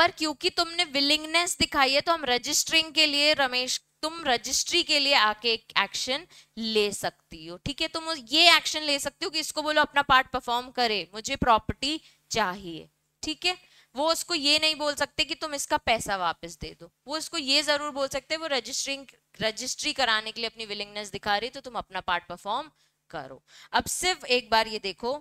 [SPEAKER 1] पर क्योंकि तुमने विलिंगनेस दिखाई है तो हम रजिस्ट्रिंग के लिए रमेश तुम रजिस्ट्री के लिए आके एक एक्शन ले सकती हो ठीक है तुम ये एक्शन ले सकती हो कि इसको बोलो अपना पार्ट परफॉर्म करे मुझे प्रॉपर्टी चाहिए ठीक है वो उसको ये नहीं बोल सकते कि तुम इसका पैसा वापस दे दो वो उसको ये जरूर बोल सकते हैं वो रजिस्ट्रिंग रजिस्ट्री कराने के लिए अपनी विलिंगनेस दिखा रही तो तुम अपना पार्ट परफॉर्म करो अब सिर्फ एक बार ये देखो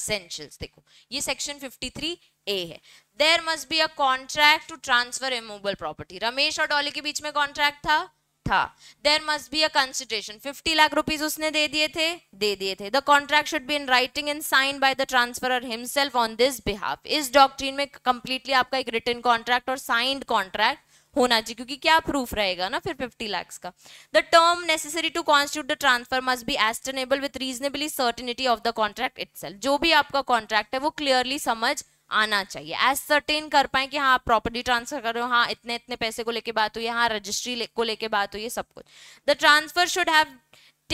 [SPEAKER 1] असेंशियल्स देखो ये सेक्शन 53 ए है there must be a contract to transfer immovable property Ramesh और डॉली के बीच में कॉन्ट्रैक्ट था था there must be a consideration 50 lakh rupees उसने दे दिए थे दे दिए थे the contract should be in writing and sign by the transfer himself on this behalf इस डॉक्ट्रीन में कंप्लीटली आपका एक रिटर्न कॉन्ट्रैक्ट और साइंड कॉन्ट्रैक्ट होना चाहिए क्योंकि क्या प्रूफ रहेगा ना फिर 50 लाख का the term necessary to constitute the transfer must be ascertainable with reasonably certainty of the contract it जो भी आपका कॉन्ट्रैक्ट है वो क्लियरली समझ आना चाहिए एज सर्टेन कर पाए कि हाँ प्रॉपर्टी ट्रांसफर कर रहे हो हाँ इतने इतने पैसे को लेके बात हुई हाँ रजिस्ट्री ले, को लेके बात हुई सब कुछ the transfer should have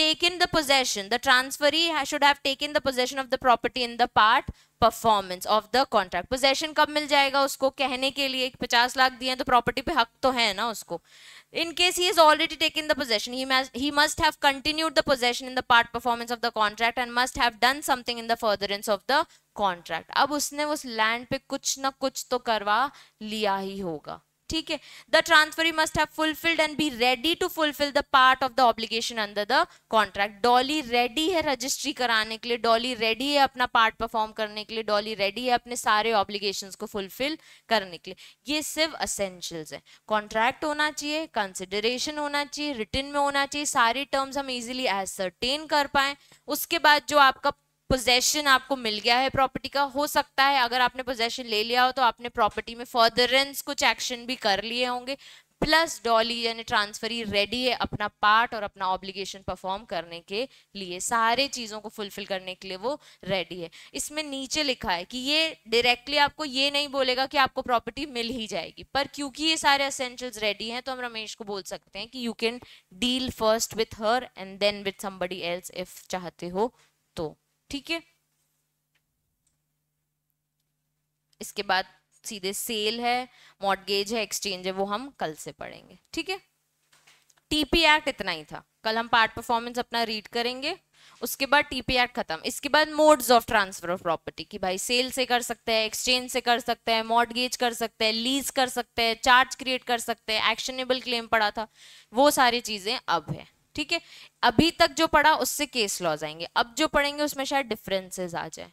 [SPEAKER 1] taken the possession the transferee should have taken the possession of the property in the part performance of the contract possession कब मिल जाएगा उसको कहने के लिए पचास लाख दिए तो प्रॉपर्टी पे हक तो है ना उसको in case he is already taken the possession he must have continued the possession in the part performance of the contract and must have done something in the furtherance of the contract अब उसने उस land पे कुछ ना कुछ तो करवा लिया ही होगा ठीक है the transferee must have fulfilled and be ready to fulfil the part of the obligation under the contract Dolly ready है रजिस्ट्री कराने के लिए डॉली रेडी है अपना पार्ट परफॉर्म करने के लिए डॉली रेडी है अपने सारे ऑब्लिगेशन को फुलफिल करने के लिए ये सिर्फ असेंशियल्स है कॉन्ट्रैक्ट होना चाहिए कंसिडरेशन होना चाहिए रिटर्न में होना चाहिए सारे टर्म्स हम इजिली एसरटेन कर पाए उसके बाद जो आपका पोजेशन आपको मिल गया है प्रॉपर्टी का हो सकता है अगर आपने पोजेशन ले लिया हो तो आपने प्रॉपर्टी में फर्दरेंस कुछ एक्शन भी कर लिए होंगे प्लस डॉली यानी ट्रांसफर ही रेडी है अपना पार्ट और अपना ऑब्लिगेशन परफॉर्म करने के लिए सारे चीज़ों को फुलफिल करने के लिए वो रेडी है इसमें नीचे लिखा है कि ये डायरेक्टली आपको ये नहीं बोलेगा कि आपको प्रॉपर्टी मिल ही जाएगी पर क्योंकि ये सारे असेंशियल्स रेडी हैं तो हम रमेश को बोल सकते हैं कि you can deal first with her and then with somebody else if चाहते हो तो ठीक है इसके बाद सीधे सेल है मॉडगेज है एक्सचेंज है वो हम कल से पढ़ेंगे ठीक है टीपी एक्ट इतना ही था कल हम पार्ट परफॉर्मेंस अपना रीड करेंगे उसके बाद टीपी एक्ट खत्म इसके बाद modes of transfer of property की भाई सेल से कर सकते हैं एक्सचेंज से कर सकते हैं मॉडगेज कर सकते हैं लीज कर सकते हैं चार्ज क्रिएट कर सकते हैं एक्शनेबल क्लेम पड़ा था वो सारी चीजें अब है ठीक है अभी तक जो पढ़ा उससे केस लॉज आएंगे अब जो पढ़ेंगे उसमें शायद डिफरेंसेस आ जाए